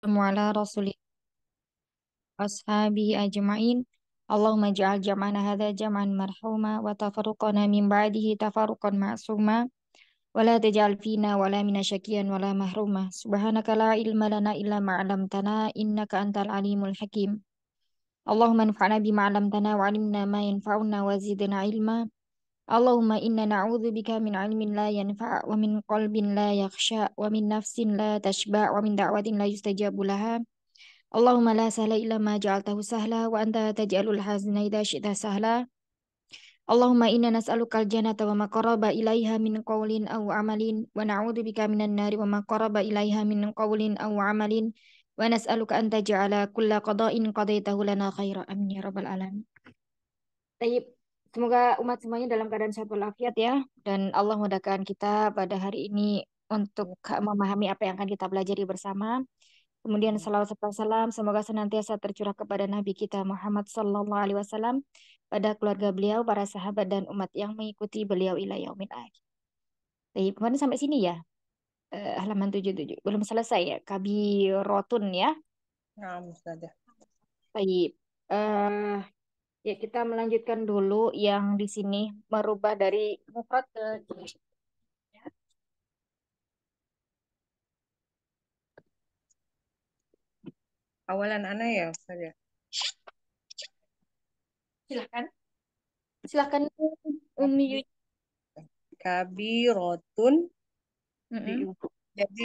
ala rasulih ashabihi ajma'in Allahumma ja'al jama'ana hadha jama'an marhuma wa tafaruqana min ba'dihi tafaruqan fina wa la minasyakian wa la mahrumah subhanaka la ilma lana illa ma'alamtana innaka antal alimul hakim Allahumma nufa'na bima'alamtana wa alimna ilma اللهم إنا نعوذ بك من علم لا ينفع ومن قلب لا يخشى ومن نفس لا تشبع ومن دعوة لا يستجاب لها اللهم لا سهل إلا ما جعلته سهلا وأنت تجعل الحزن إذا شئت سهلا اللهم إنا نسألك الجنة وما قرب إليها من قول أو عمل ونعوذ بك من النار وما قرب إليها من قول أو عمل ونسألك أن تجعل كل قضاء قضيته لنا خيرا أمين يا رب العالمين طيب Semoga umat semuanya dalam keadaan sehat walafiat ya. Dan Allah mudahkan kita pada hari ini untuk memahami apa yang akan kita pelajari bersama. Kemudian hmm. salawat serta salam semoga senantiasa tercurah kepada Nabi kita Muhammad Sallallahu Alaihi Wasallam, pada keluarga beliau, para sahabat dan umat yang mengikuti beliau ila yaumin akhir. Baik, kemarin sampai sini ya. Eh, halaman 77. Belum selesai ya. kabi rotun ya. Nah, Baik. Eh, Ya, kita melanjutkan dulu yang di sini merubah dari mufrad ke Awalan Ana ya, Ustaz ya. Silakan. Silakan Umi Kabirotun mm -hmm. jadi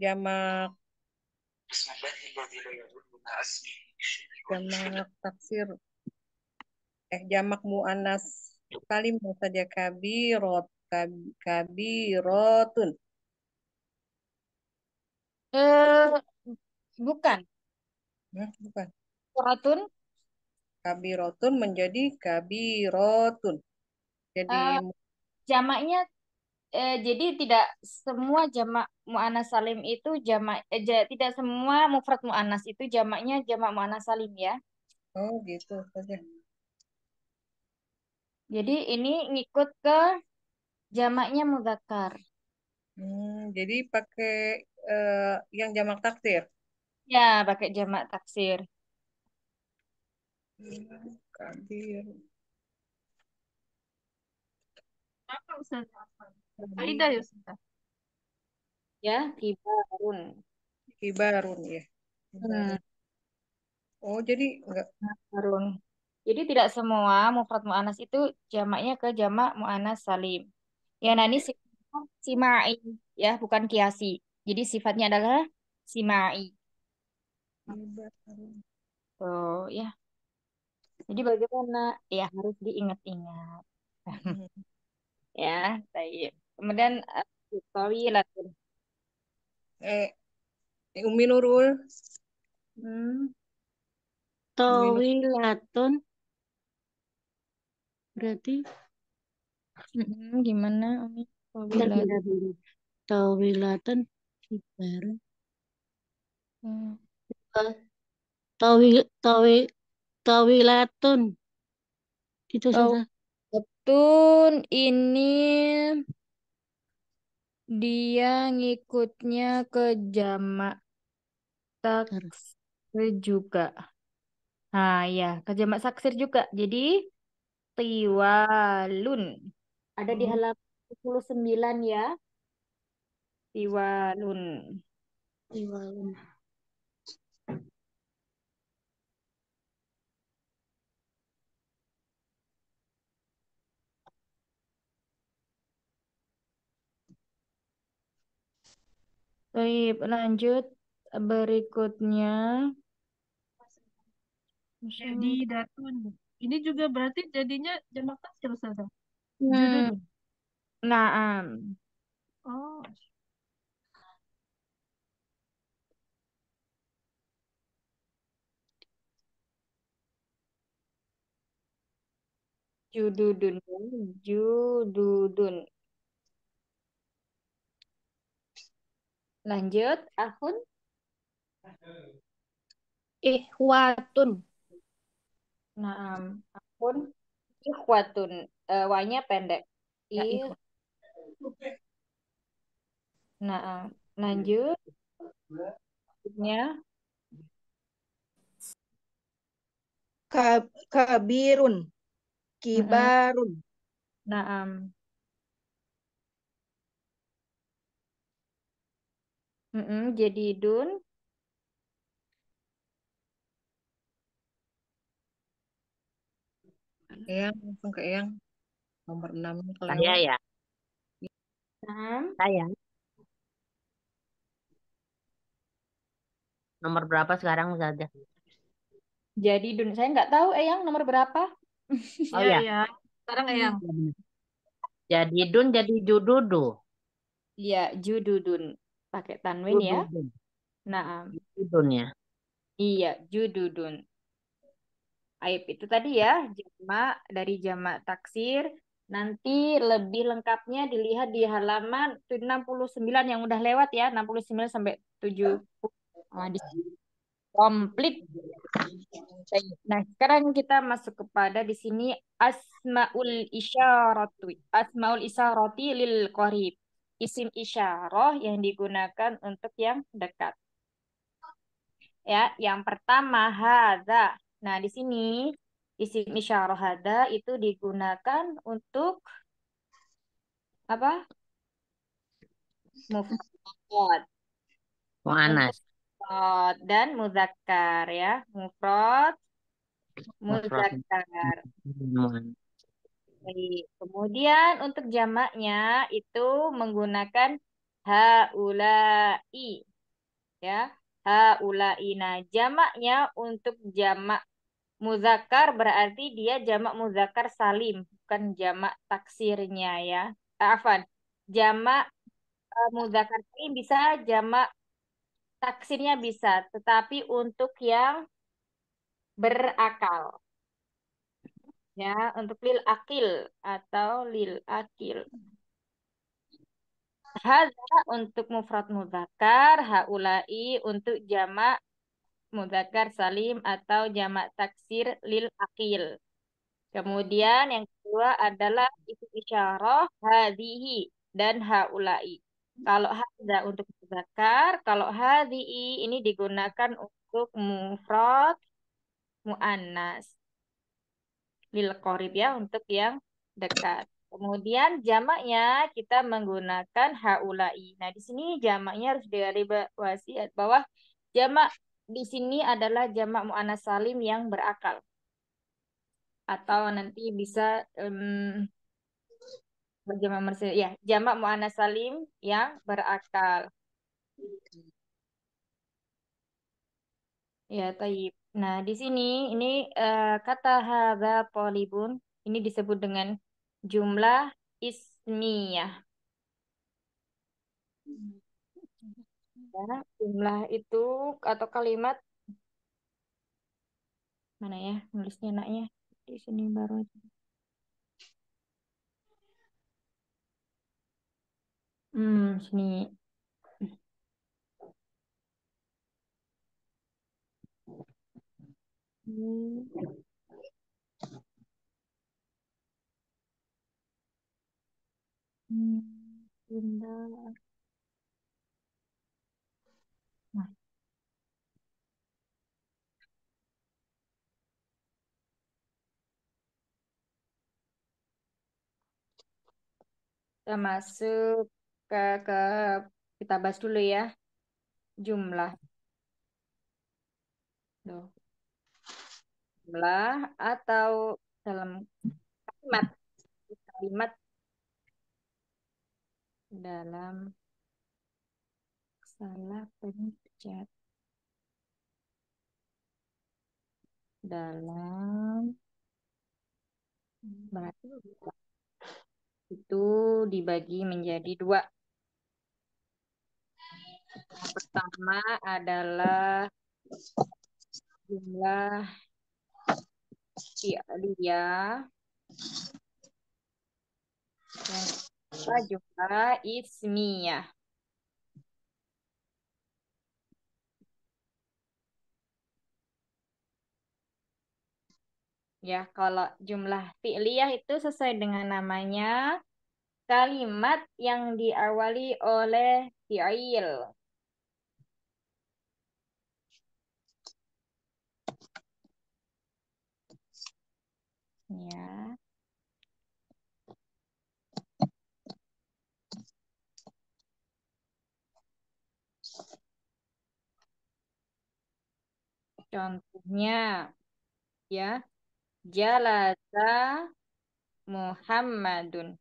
jamak jamak taksir eh jamak muannas salim saja kabirot kabi rotun Eh bukan. eh bukan. Rotun. Kabirotun menjadi rotun Jadi uh, jamaknya eh, jadi tidak semua jamak muannas salim itu jamak eh, tidak semua mufrad muannas itu jamaknya jamak muannas salim ya. Oh gitu saja. Jadi ini ngikut ke jamaknya mudakar. Hmm, jadi pakai uh, yang jamak taksir. Ya, pakai jamak taksir. Apa Aida ya Ustazah. Ya, kibarun. Kibarun ya. Hmm. Oh, jadi enggak. Kibarun. Jadi tidak semua mufrad mu'anas itu jamaknya ke jamak mu'anas salim. Ya, nah ini simai, ya, bukan kiasi. Jadi sifatnya adalah simai. So, ya. Jadi bagaimana? Ya, harus diingat-ingat. ya, baik. Kemudian, Sorry, eh, Latin. Eh, Umi Nurul. Hmm. Tawilatun berarti mm hmm gimana Umi? tawilatan kibar Hmm. tawi tawi tawilatun itu Oh, betul. Ini dia ngikutnya ke jamak bentar juga. Nah, ya, ke jamak saksir juga. Jadi Tiwalun. Ada di hmm. halaman 29 ya. Tiwalun. Tiwalun. Baik, lanjut berikutnya. Jadi datun. Ini juga berarti jadinya jamak tasgir Ustazah. Hmm. um. Oh. Jududun, jududun. Lanjut, Ahun. Ihwatun naam, akun ikhwatun uh, eh, wanya pendek. Ya, I Nah, lanjut iya. selanjutnya Kab kabirun kibarun. naam, Mm -mm, jadi dun Eyang, langsung ke Eyang. Nomor 6 kalau Saya ya. 6. Saya. Nomor berapa sekarang saja? Jadi saya nggak tahu Eyang nomor berapa. Oh ya. ya. Sekarang hmm. Eyang. Jadi Dun jadi Jududu. Iya, Jududun. Pakai tanwin ya. Nah, Jududun ya. Iya, Jududun aib itu tadi ya jama dari jama taksir nanti lebih lengkapnya dilihat di halaman 69 yang udah lewat ya 69 sampai 70 nah, komplit nah sekarang kita masuk kepada di sini asmaul isyaratu asmaul isyarati lil qarib isim isyarah yang digunakan untuk yang dekat ya yang pertama hadza Nah, di sini isim isyarah itu digunakan untuk apa? Mufrad. Muannas. dan muzakkar ya. Mufrad, muzakkar. Kemudian untuk jamaknya itu menggunakan haulai ya haulai. Nah, jamaknya untuk jamak Muzakar berarti dia jamak muzakar salim, bukan jamak taksirnya ya. Eh, Afan, jamak uh, muzakkar salim bisa, jamak taksirnya bisa, tetapi untuk yang berakal. Ya, untuk lil akil atau lil akil. Haza untuk mufrad muzakkar, haulai untuk jamak mudzakkar salim atau jamak taksir lil akil. Kemudian yang kedua adalah isim isyarah hadihi dan haulai. Kalau hadza untuk mudzakkar, kalau hadihi ini digunakan untuk mufrad muannas. Lil qarib ya untuk yang dekat. Kemudian jamaknya kita menggunakan haulai. Nah, di sini jamaknya harus digaris bawah jamak di sini adalah jamak mu'anas salim yang berakal. Atau nanti bisa um, berjamak mersil, ya, jamak mu'anas salim yang berakal. Ya, taib. Nah, di sini ini uh, kata hadza polibun ini disebut dengan jumlah ismiyah ya jumlah itu atau kalimat mana ya nulisnya enaknya di sini baru aja hmm sini hmm. Hmm, bunda. Kita masuk ke, ke kita bahas dulu ya jumlah. Jumlah atau dalam kalimat kalimat dalam salah pencet dalam berarti itu dibagi menjadi dua. pertama adalah jumlah dia Yang jumlah ismiyah. ya kalau jumlah fi'liyah itu sesuai dengan namanya kalimat yang diawali oleh fi'il. Ya. Contohnya, ya, Jalasa Muhammadun.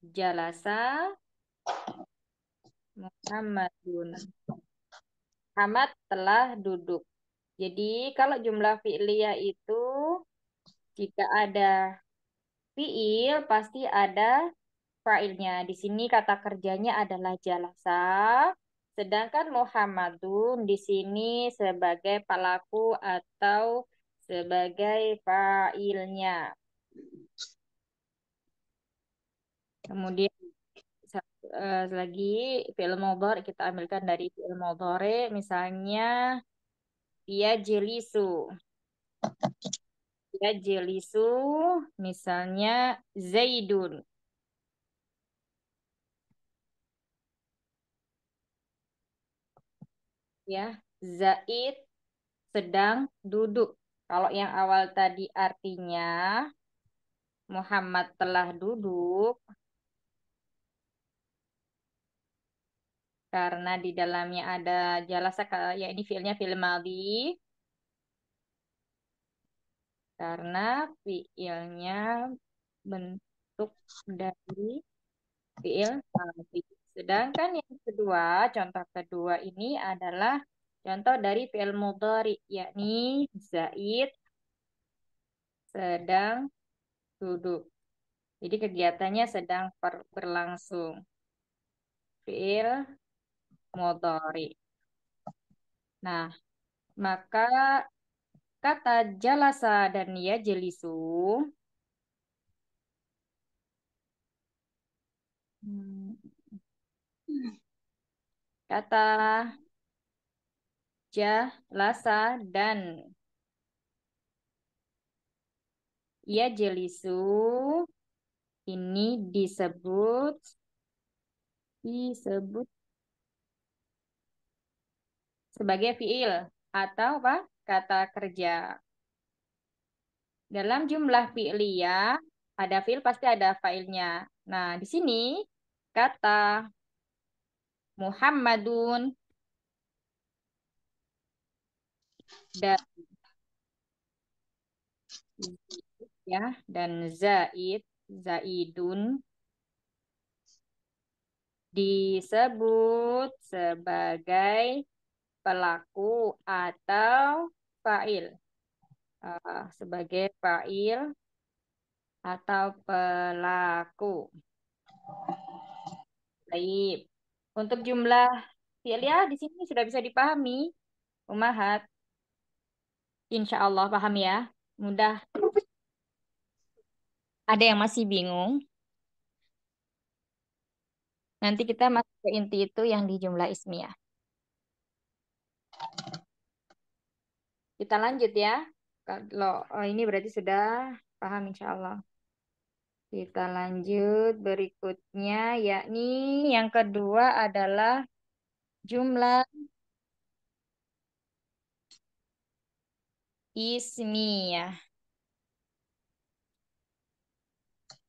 Jalasa Muhammadun. Muhammad telah duduk. Jadi kalau jumlah fi'liyah itu jika ada fi'il pasti ada fa'ilnya. Di sini kata kerjanya adalah jalasa. Sedangkan Muhammadun di sini sebagai pelaku atau sebagai fa'ilnya. Kemudian uh, lagi fi'il mudhari kita ambilkan dari fi'il mudhari misalnya dia jelisu. Dia jelisu misalnya Zaidun. Ya, Zaid sedang duduk. Kalau yang awal tadi artinya Muhammad telah duduk karena di dalamnya ada jelasnya ya ini fiilnya fiil madhi karena fiilnya bentuk dari fiil madhi. Sedangkan yang kedua, contoh kedua ini adalah Contoh dari fi'il mudhari yakni Zaid sedang duduk. Jadi kegiatannya sedang berlangsung. Fi'il mudhari. Nah, maka kata jalasa dan ya jelisu hmm. kata lasa dan ya jelisu ini disebut disebut sebagai fiil atau apa? kata kerja. Dalam jumlah fi'liyah ada fiil pasti ada failnya. Nah, di sini kata Muhammadun dan ya dan zaid zaidun disebut sebagai pelaku atau fa'il uh, sebagai fa'il atau pelaku. Baik. Untuk jumlah fiil ya di sini sudah bisa dipahami, Umahat. Insya Allah paham ya. Mudah. Ada yang masih bingung? Nanti kita masuk ke inti itu yang di jumlah ismiyah. Kita lanjut ya. Kalau oh, ini berarti sudah paham insya Allah. Kita lanjut berikutnya yakni yang kedua adalah jumlah Ismia,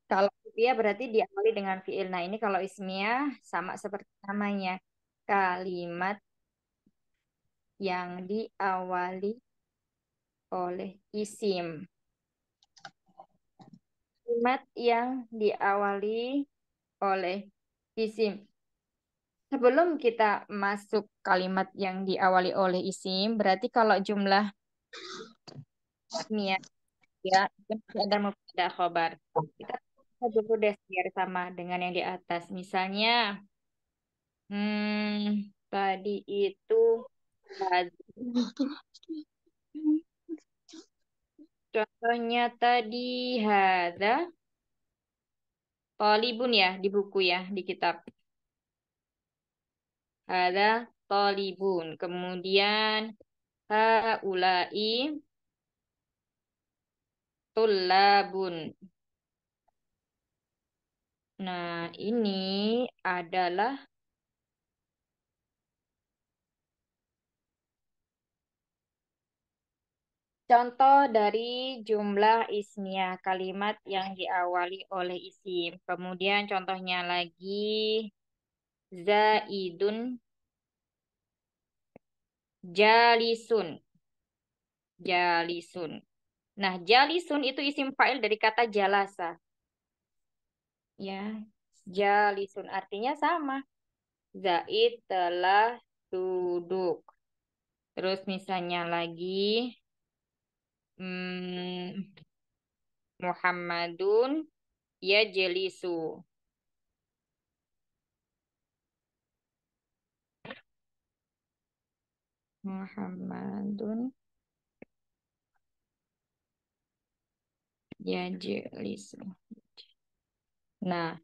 Kalau dia berarti diawali dengan fiil. Nah, ini kalau Ismia sama seperti namanya. Kalimat yang diawali oleh isim. Kalimat yang diawali oleh isim. Sebelum kita masuk kalimat yang diawali oleh isim, berarti kalau jumlah nih ya, ya ada mubtada khobar kita dulu deh biar sama dengan yang di atas misalnya hmm tadi itu contohnya tadi hada Tolibun ya di buku ya di kitab. Hada tolibun. Kemudian haulai Tulabun. Nah, ini adalah contoh dari jumlah ismiah kalimat yang diawali oleh isim. Kemudian contohnya lagi zaidun jalisun. Jalisun. Nah, jalisun itu isim fa'il dari kata jalasa. Ya, jalisun artinya sama. Zaid telah duduk. Terus misalnya lagi hmm, Muhammadun ya jelisu. Muhammadun Yajlis. Nah,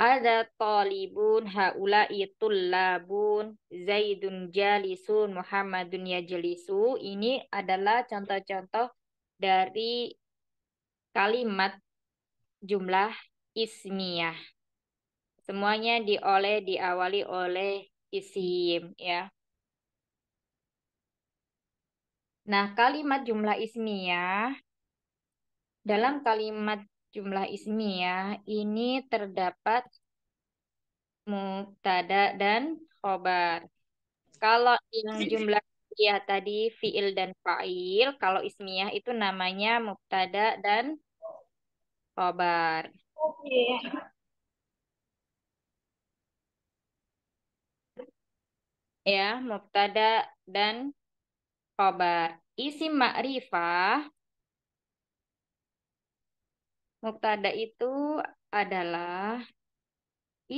ada talibun haula labun Zaidun jalisun Muhammadun yajlisu. Ini adalah contoh-contoh dari kalimat jumlah ismiyah. Semuanya dioleh diawali oleh isim ya. Nah, kalimat jumlah ismiyah dalam kalimat jumlah ismiyah ini terdapat mubtada dan khobar. Kalau yang iya. jumlah ya tadi fiil dan fa'il, kalau ismiyah itu namanya mubtada dan khobar. Oke. Ya, mubtada dan khobar. Isim ma'rifah Mubtada itu adalah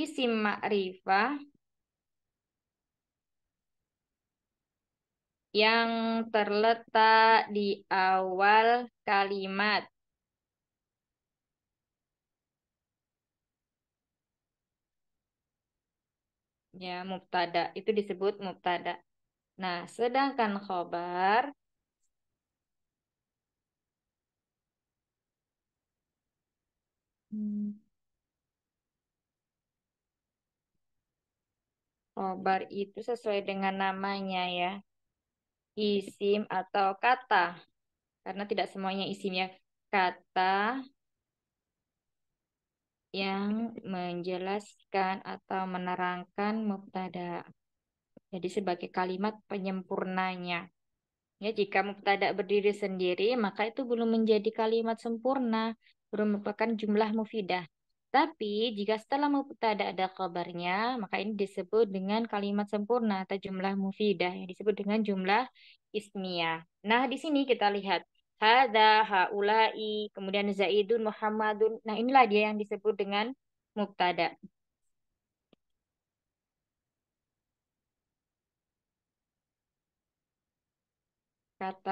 isim ma'rifah yang terletak di awal kalimat. Ya, mubtada itu disebut mubtada. Nah, sedangkan khobar Hmm. Oh, bar itu sesuai dengan namanya ya. Isim atau kata. Karena tidak semuanya isim ya. Kata yang menjelaskan atau menerangkan mubtada. Jadi sebagai kalimat penyempurnanya. Ya, jika mubtada berdiri sendiri, maka itu belum menjadi kalimat sempurna merupakan jumlah mufidah. Tapi jika setelah mubtada ada kabarnya, maka ini disebut dengan kalimat sempurna atau jumlah mufidah yang disebut dengan jumlah ismiyah. Nah, di sini kita lihat hadza haula'i kemudian zaidun muhammadun. Nah, inilah dia yang disebut dengan mubtada. Kata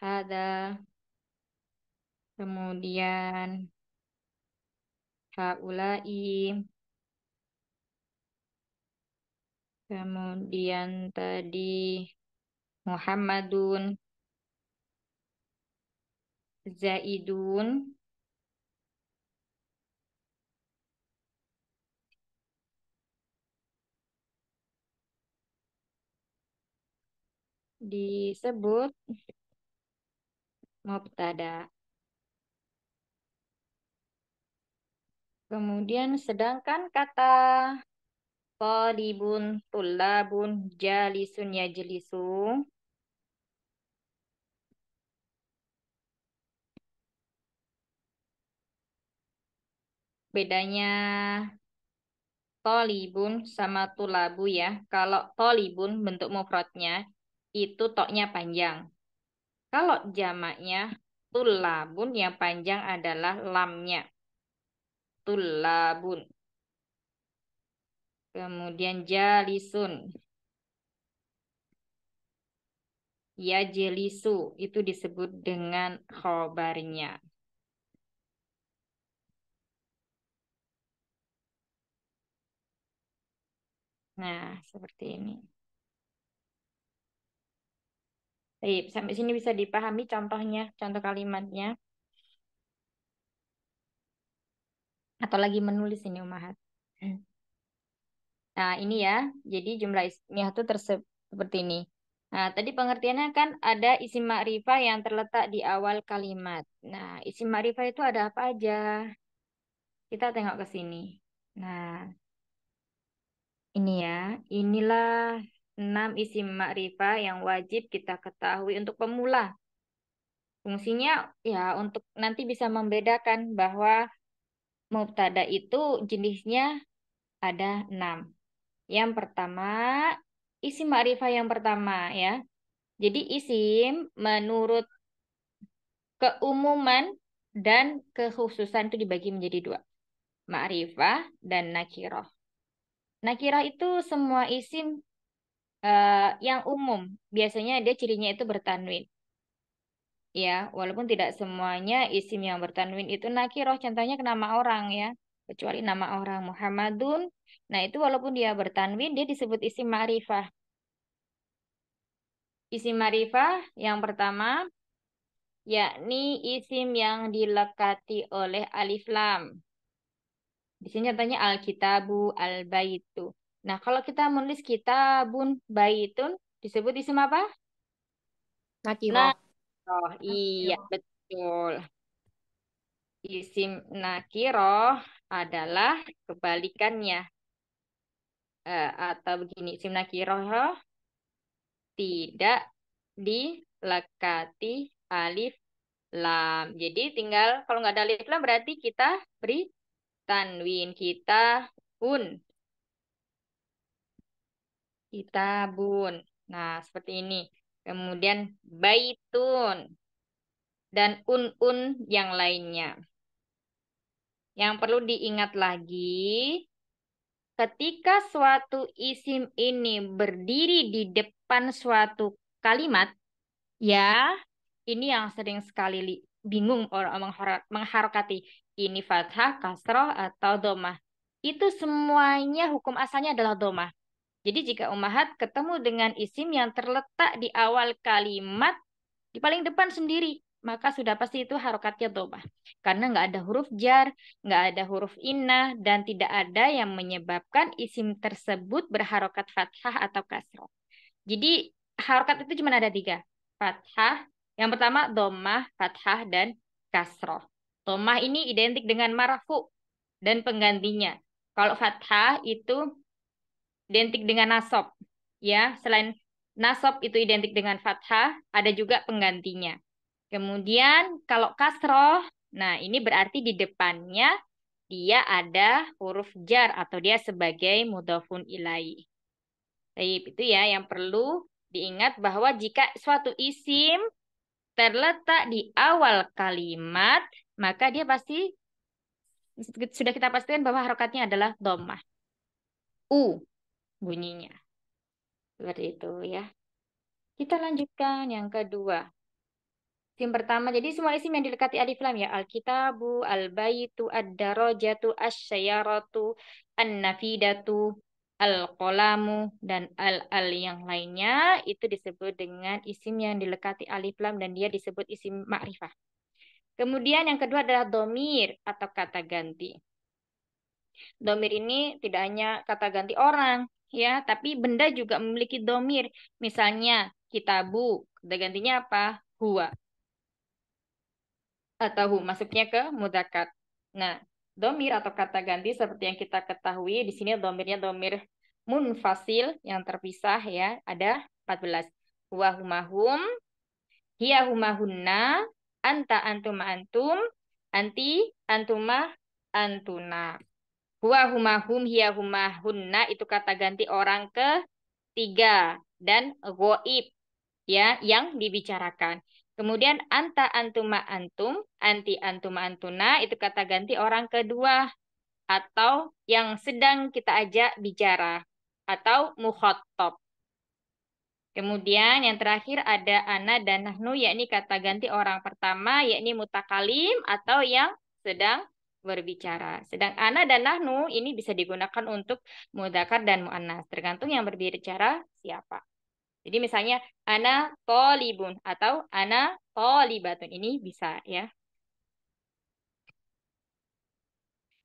hada, kemudian haulai, kemudian tadi Muhammadun, Zaidun, disebut mubtada. Kemudian sedangkan kata Talibun, tulabun, jalisun, yajlisu. Bedanya tolibun sama tulabu ya. Kalau tolibun bentuk mufradnya itu toknya panjang. Kalau jamaknya tulabun yang panjang adalah lamnya. Tulabun. Kemudian jalisun. Ya jelisu itu disebut dengan khobarnya. Nah, seperti ini. Baik, iya, sampai sini bisa dipahami contohnya, contoh kalimatnya. Atau lagi menulis ini Umahat. Nah, ini ya. Jadi jumlah ismiyah itu seperti ini. Nah, tadi pengertiannya kan ada isim ma'rifah yang terletak di awal kalimat. Nah, isim ma'rifah itu ada apa aja? Kita tengok ke sini. Nah, ini ya. Inilah 6 isim makrifah yang wajib kita ketahui untuk pemula. Fungsinya ya untuk nanti bisa membedakan bahwa mubtada itu jenisnya ada 6. Yang pertama, isim makrifah yang pertama ya. Jadi isim menurut keumuman dan kekhususan itu dibagi menjadi dua. Ma'rifah dan nakiroh. Nakiroh itu semua isim uh, yang umum biasanya dia cirinya itu bertanwin ya walaupun tidak semuanya isim yang bertanwin itu nakiroh contohnya ke nama orang ya kecuali nama orang Muhammadun nah itu walaupun dia bertanwin dia disebut isim ma'rifah isim ma'rifah yang pertama yakni isim yang dilekati oleh alif lam di sini contohnya alkitabu Albaitu. Nah, kalau kita menulis kita bayi baitun disebut isim apa? Nakiro. Nah, oh iya Nakiro. betul. Isim nakiro adalah kebalikannya. Eh, atau begini, isim nakiro tidak dilekati alif lam. Jadi tinggal kalau nggak ada alif lam berarti kita beri tanwin kita un Kitabun. Nah, seperti ini. Kemudian baitun. Dan un-un yang lainnya. Yang perlu diingat lagi, ketika suatu isim ini berdiri di depan suatu kalimat, ya, ini yang sering sekali bingung orang mengharokati. Ini fathah, kasroh, atau domah. Itu semuanya hukum asalnya adalah domah. Jadi jika umahat ketemu dengan isim yang terletak di awal kalimat di paling depan sendiri, maka sudah pasti itu harokatnya domah. Karena nggak ada huruf jar, nggak ada huruf inna, dan tidak ada yang menyebabkan isim tersebut berharokat fathah atau kasroh. Jadi harokat itu cuma ada tiga. Fathah, yang pertama domah, fathah, dan kasroh. Domah ini identik dengan marafu dan penggantinya. Kalau fathah itu identik dengan nasab. Ya, selain nasab itu identik dengan fathah, ada juga penggantinya. Kemudian kalau kasroh, nah ini berarti di depannya dia ada huruf jar atau dia sebagai mudhafun ilai. Baik, itu ya yang perlu diingat bahwa jika suatu isim terletak di awal kalimat, maka dia pasti sudah kita pastikan bahwa harokatnya adalah domah. U bunyinya. Seperti itu ya. Kita lanjutkan yang kedua. Isim pertama, jadi semua isim yang dilekati alif lam ya. Alkitabu, albaitu, ad-darajatu, asyayaratu, an-nafidatu, al-qolamu, dan al-al yang lainnya. Itu disebut dengan isim yang dilekati alif lam dan dia disebut isim ma'rifah. Kemudian yang kedua adalah domir atau kata ganti. Domir ini tidak hanya kata ganti orang, ya, tapi benda juga memiliki domir. Misalnya kitabu, gantinya apa? Huwa. Atau hu, masuknya ke mudakat. Nah, domir atau kata ganti seperti yang kita ketahui, di sini domirnya domir munfasil yang terpisah ya, ada 14. Huwa humahum, hiya humahunna, anta antuma antum, anti antuma antuna. Huwa huma hum hiya huma hunna itu kata ganti orang ke tiga dan goib ya yang dibicarakan. Kemudian anta antuma antum, anti antuma antuna itu kata ganti orang kedua atau yang sedang kita ajak bicara atau mukhotob. Kemudian yang terakhir ada ana dan nahnu yakni kata ganti orang pertama yakni mutakalim atau yang sedang berbicara. Sedang ana dan nahnu ini bisa digunakan untuk mudakar dan muannas, tergantung yang berbicara siapa. Jadi misalnya ana tolibun atau ana tolibatun ini bisa ya.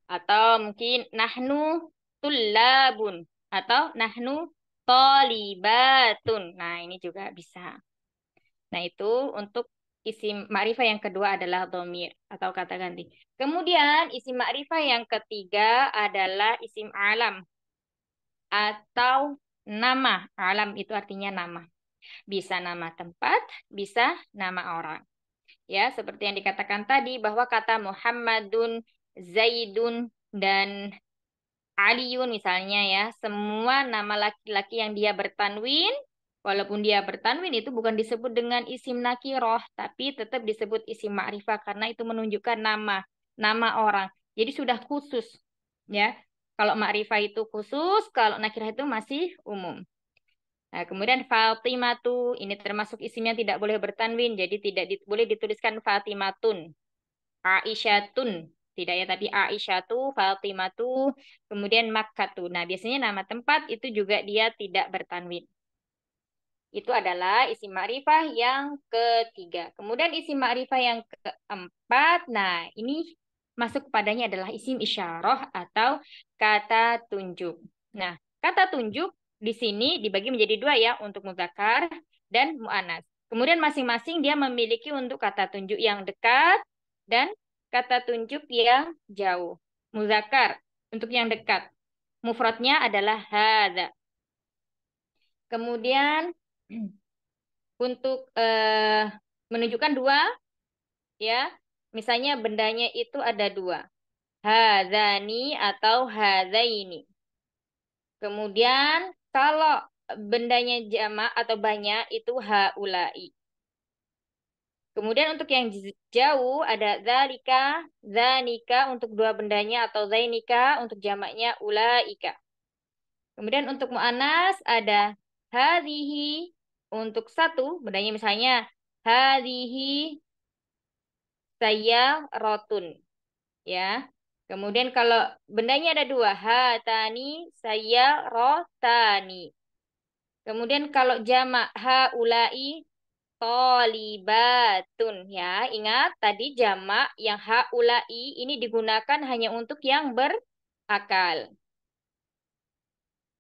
Atau mungkin nahnu tulabun atau nahnu tolibatun. Nah, ini juga bisa. Nah, itu untuk isim ma'rifah yang kedua adalah domir atau kata ganti. Kemudian isim ma'rifah yang ketiga adalah isim alam atau nama. Alam itu artinya nama. Bisa nama tempat, bisa nama orang. Ya, seperti yang dikatakan tadi bahwa kata Muhammadun, Zaidun dan Aliun misalnya ya, semua nama laki-laki yang dia bertanwin Walaupun dia bertanwin itu bukan disebut dengan isim nakiroh, tapi tetap disebut isim ma'rifah karena itu menunjukkan nama, nama orang. Jadi sudah khusus. ya. Kalau ma'rifah itu khusus, kalau nakirah itu masih umum. Nah, kemudian Fatimatu, ini termasuk isimnya tidak boleh bertanwin, jadi tidak di, boleh dituliskan Fatimatun. Aisyatun, tidak ya, tapi Aisyatu, Fatimatu, kemudian Makkatu. Nah, biasanya nama tempat itu juga dia tidak bertanwin. Itu adalah isi ma'rifah yang ketiga. Kemudian isi ma'rifah yang keempat, nah ini masuk kepadanya adalah isim isyarah atau kata tunjuk. Nah, kata tunjuk di sini dibagi menjadi dua ya, untuk mudakar dan mu'anas. Kemudian masing-masing dia memiliki untuk kata tunjuk yang dekat dan kata tunjuk yang jauh. Muzakar untuk yang dekat. Mufradnya adalah hada. Kemudian untuk uh, menunjukkan dua, ya. Misalnya bendanya itu ada dua, hazani atau ini Kemudian kalau bendanya jamak atau banyak itu haulai. Kemudian untuk yang jauh ada zalika, zanika untuk dua bendanya atau zainika untuk jamaknya ulaika. Kemudian untuk mu'anas ada hadhihi, untuk satu bendanya misalnya hadihi saya rotun ya kemudian kalau bendanya ada dua hatani saya rotani kemudian kalau jamak haulai tolibatun ya ingat tadi jamak yang haulai ini digunakan hanya untuk yang berakal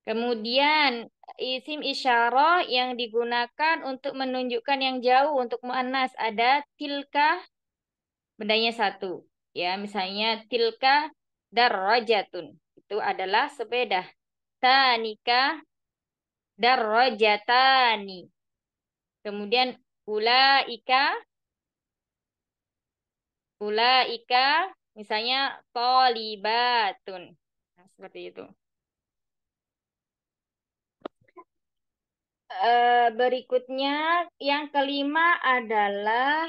kemudian isim isyarah yang digunakan untuk menunjukkan yang jauh untuk muannas ada tilka bendanya satu ya misalnya tilka darrajatun itu adalah sepeda tanika darrajatani kemudian ika ulaika ika misalnya tolibatun nah, seperti itu Eh, berikutnya yang kelima adalah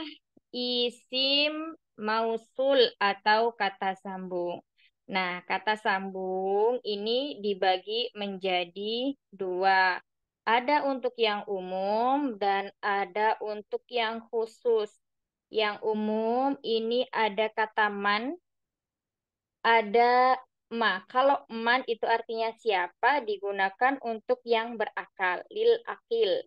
isim mausul atau kata sambung. Nah, kata sambung ini dibagi menjadi dua. Ada untuk yang umum dan ada untuk yang khusus. Yang umum ini ada kata man, ada ma. Kalau man itu artinya siapa digunakan untuk yang berakal, lil akil.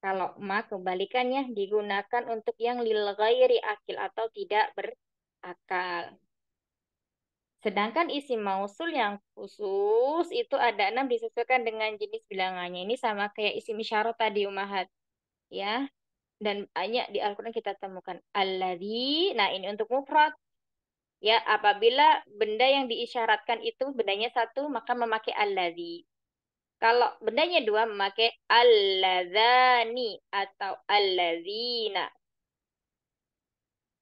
Kalau ma kebalikannya digunakan untuk yang lil ghairi akil atau tidak berakal. Sedangkan isi mausul yang khusus itu ada enam disesuaikan dengan jenis bilangannya. Ini sama kayak isi misyarat tadi umahat. Ya. Dan banyak di Al-Quran kita temukan. Alladhi. Nah ini untuk mufrad. Ya, apabila benda yang diisyaratkan itu bendanya satu, maka memakai alladhi. Kalau bendanya dua, memakai alladzani atau alladzina.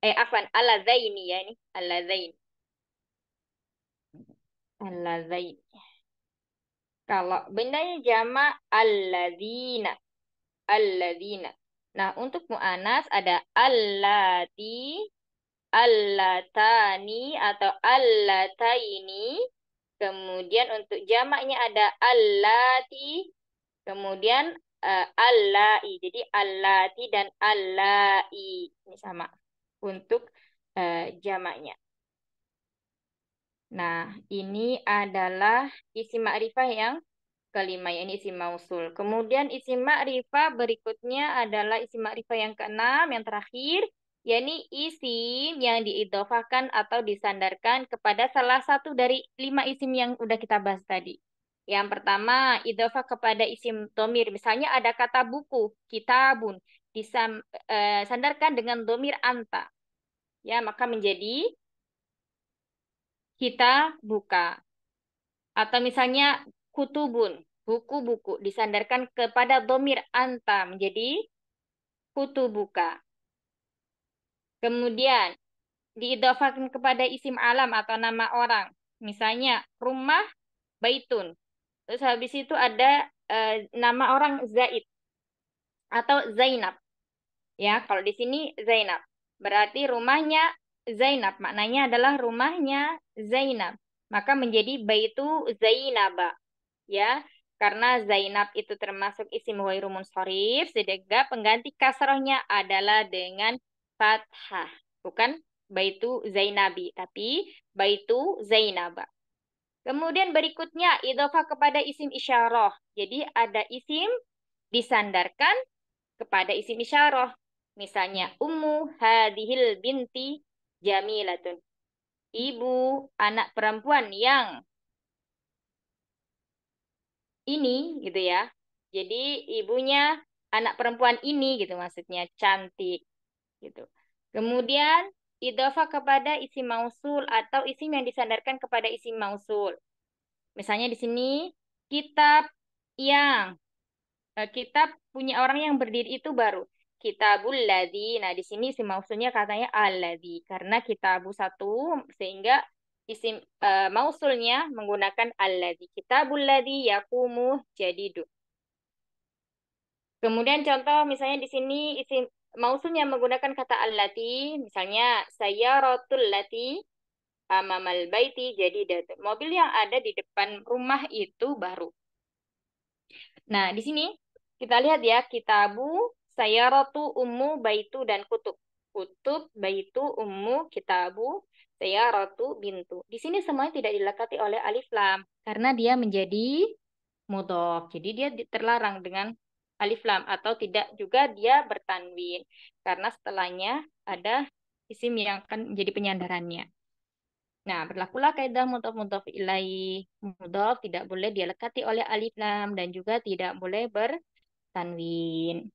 Eh, afan, alladzaini ya ini, alladzaini. Alladzaini. Kalau bendanya jamak alladzina. Alladzina. Nah, untuk mu'anas ada allati, allatani atau allataini. Kemudian untuk jamaknya ada allati. Kemudian uh, allai. Jadi allati dan allai. Ini sama untuk uh, jamaknya. Nah, ini adalah isi ma'rifah yang kelima, ini isi mausul. Kemudian isi ma'rifah berikutnya adalah isi ma'rifah yang keenam, yang terakhir, yakni isim yang diidofahkan atau disandarkan kepada salah satu dari lima isim yang udah kita bahas tadi. Yang pertama, idofah kepada isim domir. Misalnya ada kata buku, kitabun, disandarkan eh, dengan domir anta. Ya, maka menjadi kita buka. Atau misalnya kutubun, buku-buku, disandarkan kepada domir anta menjadi kutubuka. Kemudian diidofahkan kepada isim alam atau nama orang. Misalnya rumah baitun. Terus habis itu ada e, nama orang Zaid atau Zainab. Ya, kalau di sini Zainab. Berarti rumahnya Zainab. Maknanya adalah rumahnya Zainab. Maka menjadi baitu Zainaba. Ya, karena Zainab itu termasuk isim huayrumun sorif Sedega pengganti kasrohnya adalah dengan fathah. Bukan baitu Zainabi, tapi baitu Zainaba. Kemudian berikutnya idofa kepada isim isyarah. Jadi ada isim disandarkan kepada isim isyarah. Misalnya ummu hadhil binti jamilatun. Ibu anak perempuan yang ini gitu ya. Jadi ibunya anak perempuan ini gitu maksudnya cantik gitu. Kemudian idofa kepada isi mausul atau isim yang disandarkan kepada isi mausul. Misalnya di sini kitab yang eh, kitab punya orang yang berdiri itu baru kitabul ladhi. Nah, di sini isim mausulnya katanya al ladhi karena kitabu satu sehingga isi uh, e, mausulnya menggunakan al ladhi. Kitabul ladhi yakumu jadi Kemudian contoh misalnya di sini isim mausulnya menggunakan kata allati, misalnya saya sayyaratul lati amamal baiti, jadi mobil yang ada di depan rumah itu baru. Nah, di sini kita lihat ya, kitabu sayyaratu ummu baitu dan kutub. Kutub baitu ummu kitabu sayyaratu bintu. Di sini semuanya tidak dilekati oleh alif lam karena dia menjadi mudhof. Jadi dia terlarang dengan alif lam atau tidak juga dia bertanwin karena setelahnya ada isim yang akan menjadi penyandarannya. Nah, berlakulah kaidah mudhof mudhof ilai mudhof tidak boleh dilekati oleh alif lam dan juga tidak boleh bertanwin.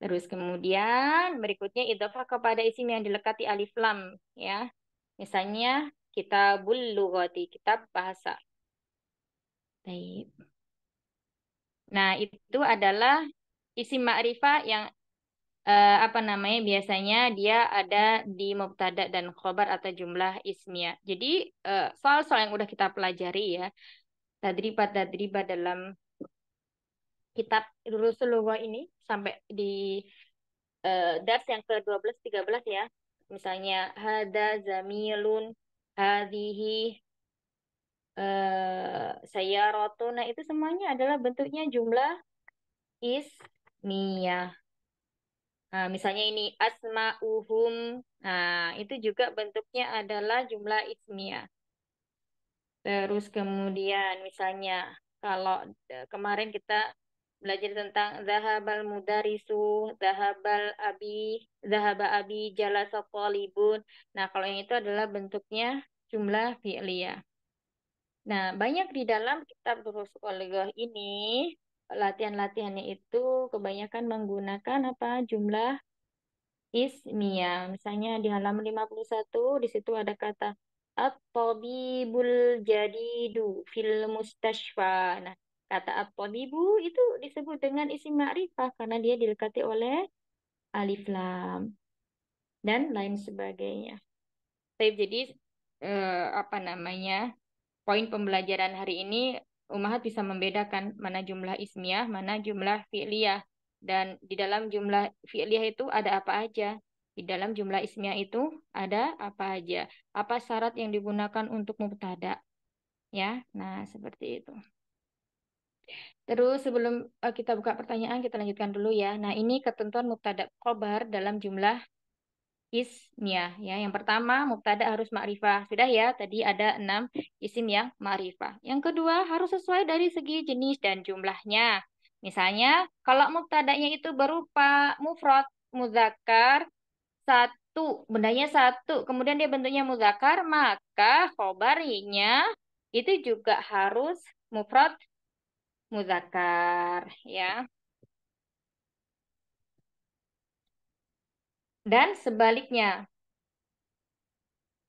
Terus kemudian berikutnya idhofah kepada isim yang dilekati alif lam ya. Misalnya kitabul lughati, kitab bahasa. Baik. Nah, itu adalah isim ma'rifah yang eh, apa namanya biasanya dia ada di mubtada dan khobar atau jumlah ismiyah. Jadi eh, soal-soal eh, yang udah kita pelajari ya, Tadribat tadribat dalam kitab Rusulullah ini sampai di eh, das yang ke-12 13 ya. Misalnya hada zamilun hadhihi Eh, saya Nah, itu semuanya adalah bentuknya jumlah ismiyah. Nah, misalnya ini asma asma'uhum. Nah, itu juga bentuknya adalah jumlah ismiyah. Terus kemudian misalnya kalau eh, kemarin kita belajar tentang zahabal mudarisu, zahabal abi, zahaba abi jalasa libun Nah, kalau yang itu adalah bentuknya jumlah fi'liyah. Nah, banyak di dalam kitab Durus Qoligah ini latihan-latihannya itu kebanyakan menggunakan apa jumlah ismiyah. Misalnya di halaman 51 di situ ada kata at-tabibul jadidu fil mustashfa. Nah, kata at-tabibu itu disebut dengan isim ma'rifah karena dia dilekati oleh alif lam dan lain sebagainya. jadi eh, apa namanya? poin pembelajaran hari ini Umahat bisa membedakan mana jumlah ismiah, mana jumlah fi'liyah. Dan di dalam jumlah fi'liyah itu ada apa aja. Di dalam jumlah ismiah itu ada apa aja. Apa syarat yang digunakan untuk mubtada. Ya, nah seperti itu. Terus sebelum eh, kita buka pertanyaan, kita lanjutkan dulu ya. Nah, ini ketentuan mubtada khobar dalam jumlah ismiyah ya. Yang pertama mubtada harus ma'rifah. Sudah ya, tadi ada enam isim yang ma'rifah. Yang kedua harus sesuai dari segi jenis dan jumlahnya. Misalnya kalau mubtadanya itu berupa mufrad, muzakar satu, bendanya satu, kemudian dia bentuknya muzakar maka kobarinya itu juga harus mufrad muzakar ya. Dan sebaliknya.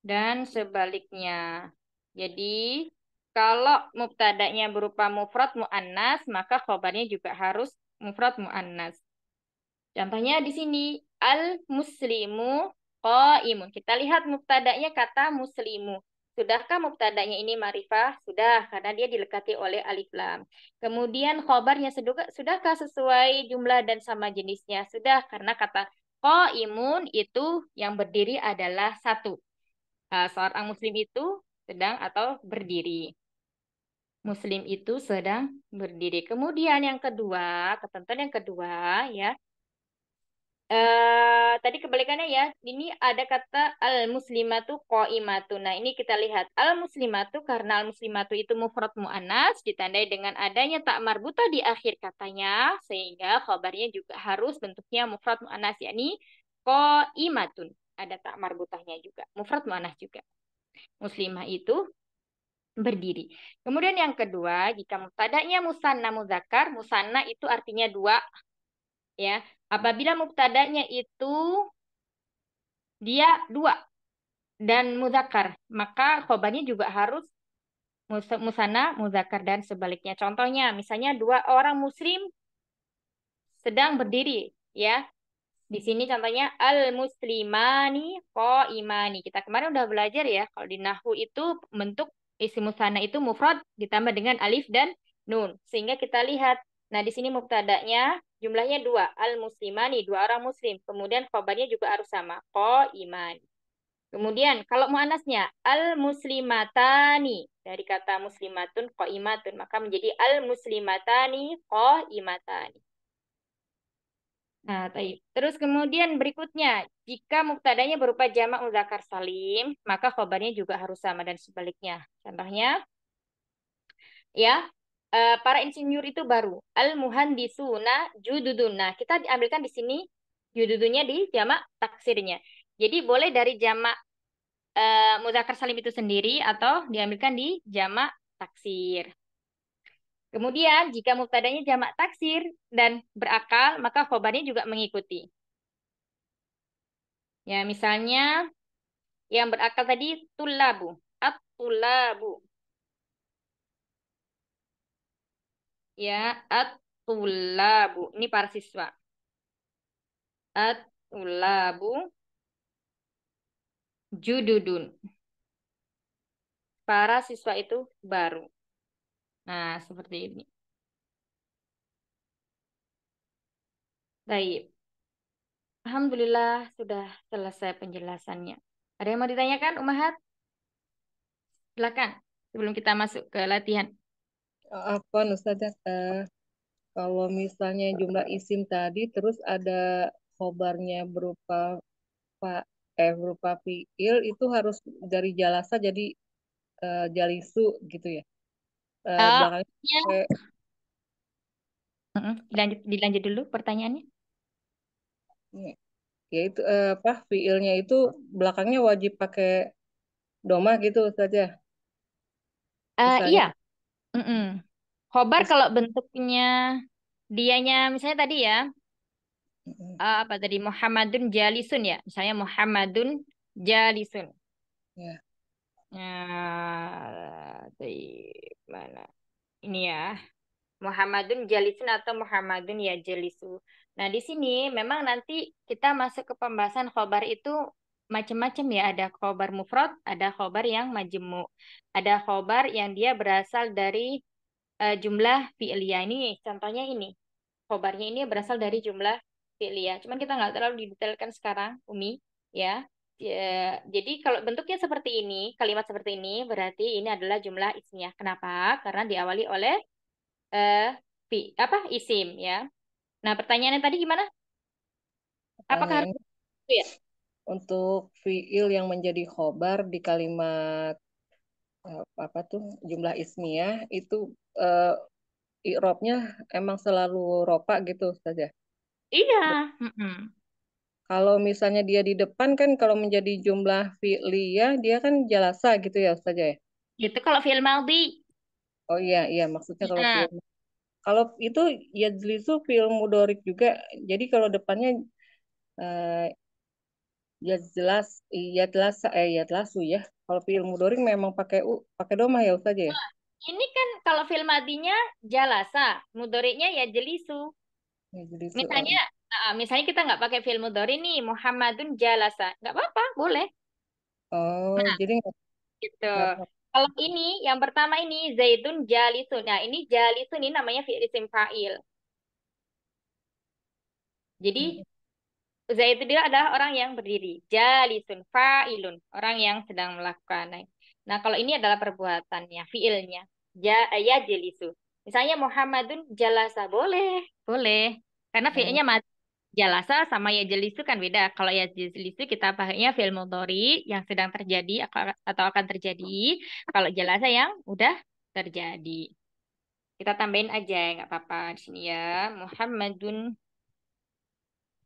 Dan sebaliknya. Jadi kalau mubtada'nya berupa mufrad mu'annas, maka khobarnya juga harus mufrad mu'annas. Contohnya di sini, al-muslimu qa'imun. Kita lihat mubtada'nya kata muslimu. Sudahkah mubtada'nya ini marifah? Sudah, karena dia dilekati oleh alif lam. Kemudian khobarnya sudahkah sesuai jumlah dan sama jenisnya? Sudah, karena kata Ko imun itu yang berdiri adalah satu. Eh, Seorang muslim itu sedang atau berdiri. Muslim itu sedang berdiri. Kemudian yang kedua, ketentuan yang kedua ya, Eh, tadi kebalikannya ya, ini ada kata al-muslimatu koimatu. Nah, ini kita lihat al-muslimatu karena al-muslimatu itu mufrad mu'anas ditandai dengan adanya tak marbuta di akhir katanya sehingga khabarnya juga harus bentuknya mufrad mu'anas yakni koimatun. Ada tak marbutahnya juga, mufrad mu'anas juga. Muslimah itu berdiri. Kemudian yang kedua, jika mubtada'nya musanna muzakkar, musanna itu artinya dua ya Apabila muktadanya itu dia dua dan muzakar, maka khobarnya juga harus musana, muzakar dan sebaliknya. Contohnya, misalnya dua orang muslim sedang berdiri, ya. Di sini contohnya al-muslimani ko imani. Kita kemarin udah belajar ya, kalau di nahwu itu bentuk isi musana itu mufrad ditambah dengan alif dan nun. Sehingga kita lihat Nah, di sini muktadanya jumlahnya dua, al-muslimani, dua orang muslim. Kemudian khobarnya juga harus sama, ko iman. Kemudian kalau mu'anasnya, al-muslimatani, dari kata muslimatun, ko imatun, maka menjadi al-muslimatani, ko imatani. Nah, Terus kemudian berikutnya, jika muktadanya berupa jamak muzakar salim, maka khobarnya juga harus sama dan sebaliknya. Contohnya, ya, uh, para insinyur itu baru al muhandisuna jududuna. Nah, kita diambilkan di sini jududunya di jamak taksirnya. Jadi boleh dari jamak uh, muzakkar salim itu sendiri atau diambilkan di jamak taksir. Kemudian jika mubtadanya jamak taksir dan berakal, maka khobarnya juga mengikuti. Ya, misalnya yang berakal tadi tulabu, at-tulabu. ya atulabu Ini para siswa. atulabu tulabu jududun. Para siswa itu baru. Nah, seperti ini. Baik. Alhamdulillah sudah selesai penjelasannya. Ada yang mau ditanyakan, Umahat? Silakan sebelum kita masuk ke latihan apa Ustazah, uh, kalau misalnya jumlah isim tadi terus ada khobarnya berupa pak eh berupa fiil itu harus dari jalasa jadi uh, jalisu gitu ya. Uh, oh, belakangnya Eh, eh iya. Dilanjut, dilanjut dulu pertanyaannya. Iya. Ya itu eh, apa fiilnya itu belakangnya wajib pakai doma gitu ya? eh, saja. Uh, iya, Mm-mm. Hobar kalau bentuknya dianya misalnya tadi ya eh, apa tadi Muhammadun Jalisun ya misalnya Muhammadun Jalisun. Ya. Nah, mana? Ini ya. Muhammadun Jalisun atau Muhammadun ya Jalisu. Nah, di sini memang nanti kita masuk ke pembahasan khobar itu macam-macam ya ada khobar mufrad ada khobar yang majemuk ada khobar yang dia berasal dari uh, jumlah fi'liyah ini contohnya ini khobarnya ini berasal dari jumlah fi'liyah cuman kita nggak terlalu didetailkan sekarang Umi ya e, jadi kalau bentuknya seperti ini kalimat seperti ini berarti ini adalah jumlah ismiyah kenapa karena diawali oleh uh, fi, apa isim ya nah pertanyaannya tadi gimana apakah harus ya untuk fiil yang menjadi khobar di kalimat eh, apa tuh jumlah ismiyah itu uh, irobnya emang selalu ropa gitu saja. Ya? Iya. Kalau misalnya dia di depan kan kalau menjadi jumlah fi'liyah dia kan jelasa gitu ya saja ya. Itu kalau fi'il maldi. Oh iya iya maksudnya kalau nah. fi'il kalau itu ya jelisu fi'il mudorik juga. Jadi kalau depannya eh, ya jelas ya jelas eh ya jelas ya kalau filmu doring memang pakai u pakai domah ya ustaz ya ini kan kalau film adinya jelasa mudoriknya ya jelisu ya, misalnya uh, misalnya kita nggak pakai film mudori nih Muhammadun jelasa nggak apa-apa boleh oh nah, jadi gitu kalau ini yang pertama ini zaitun jalisu nah ini jalisu ini namanya fi'il isim fa'il jadi hmm dia adalah orang yang berdiri. Jalisun fa'ilun, orang yang sedang melakukan. Nah, kalau ini adalah perbuatannya, fiilnya. Ja, eh, ya jelisu. Misalnya Muhammadun jalasa boleh, boleh. Karena hmm. fiilnya mati. Jalasa sama ya jelisu kan beda. Kalau ya jelisu kita pakainya fiil motori yang sedang terjadi atau akan terjadi. Kalau jalasa yang udah terjadi. Kita tambahin aja ya, nggak apa-apa di sini ya. Muhammadun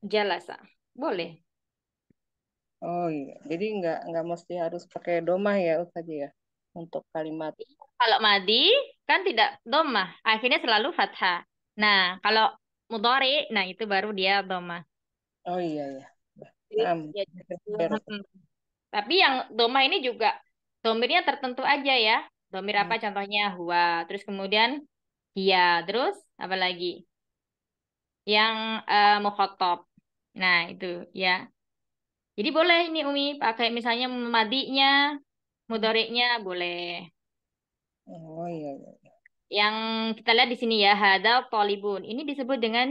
jalasa. Boleh. Oh iya, jadi nggak nggak mesti harus pakai domah ya Ustaz ya untuk kalimat. Iya, kalau madi kan tidak domah, akhirnya selalu fathah. Nah kalau mudori, nah itu baru dia domah. Oh iya iya. Ya gitu. hmm. Tapi yang domah ini juga domirnya tertentu aja ya. Domir apa hmm. contohnya huwa, terus kemudian dia, terus apa lagi? Yang uh, mukhotob. Nah, itu ya. Jadi boleh ini Umi pakai misalnya madinya, mudoriknya boleh. Oh iya, iya. iya. Yang kita lihat di sini ya, hada polibun. Ini disebut dengan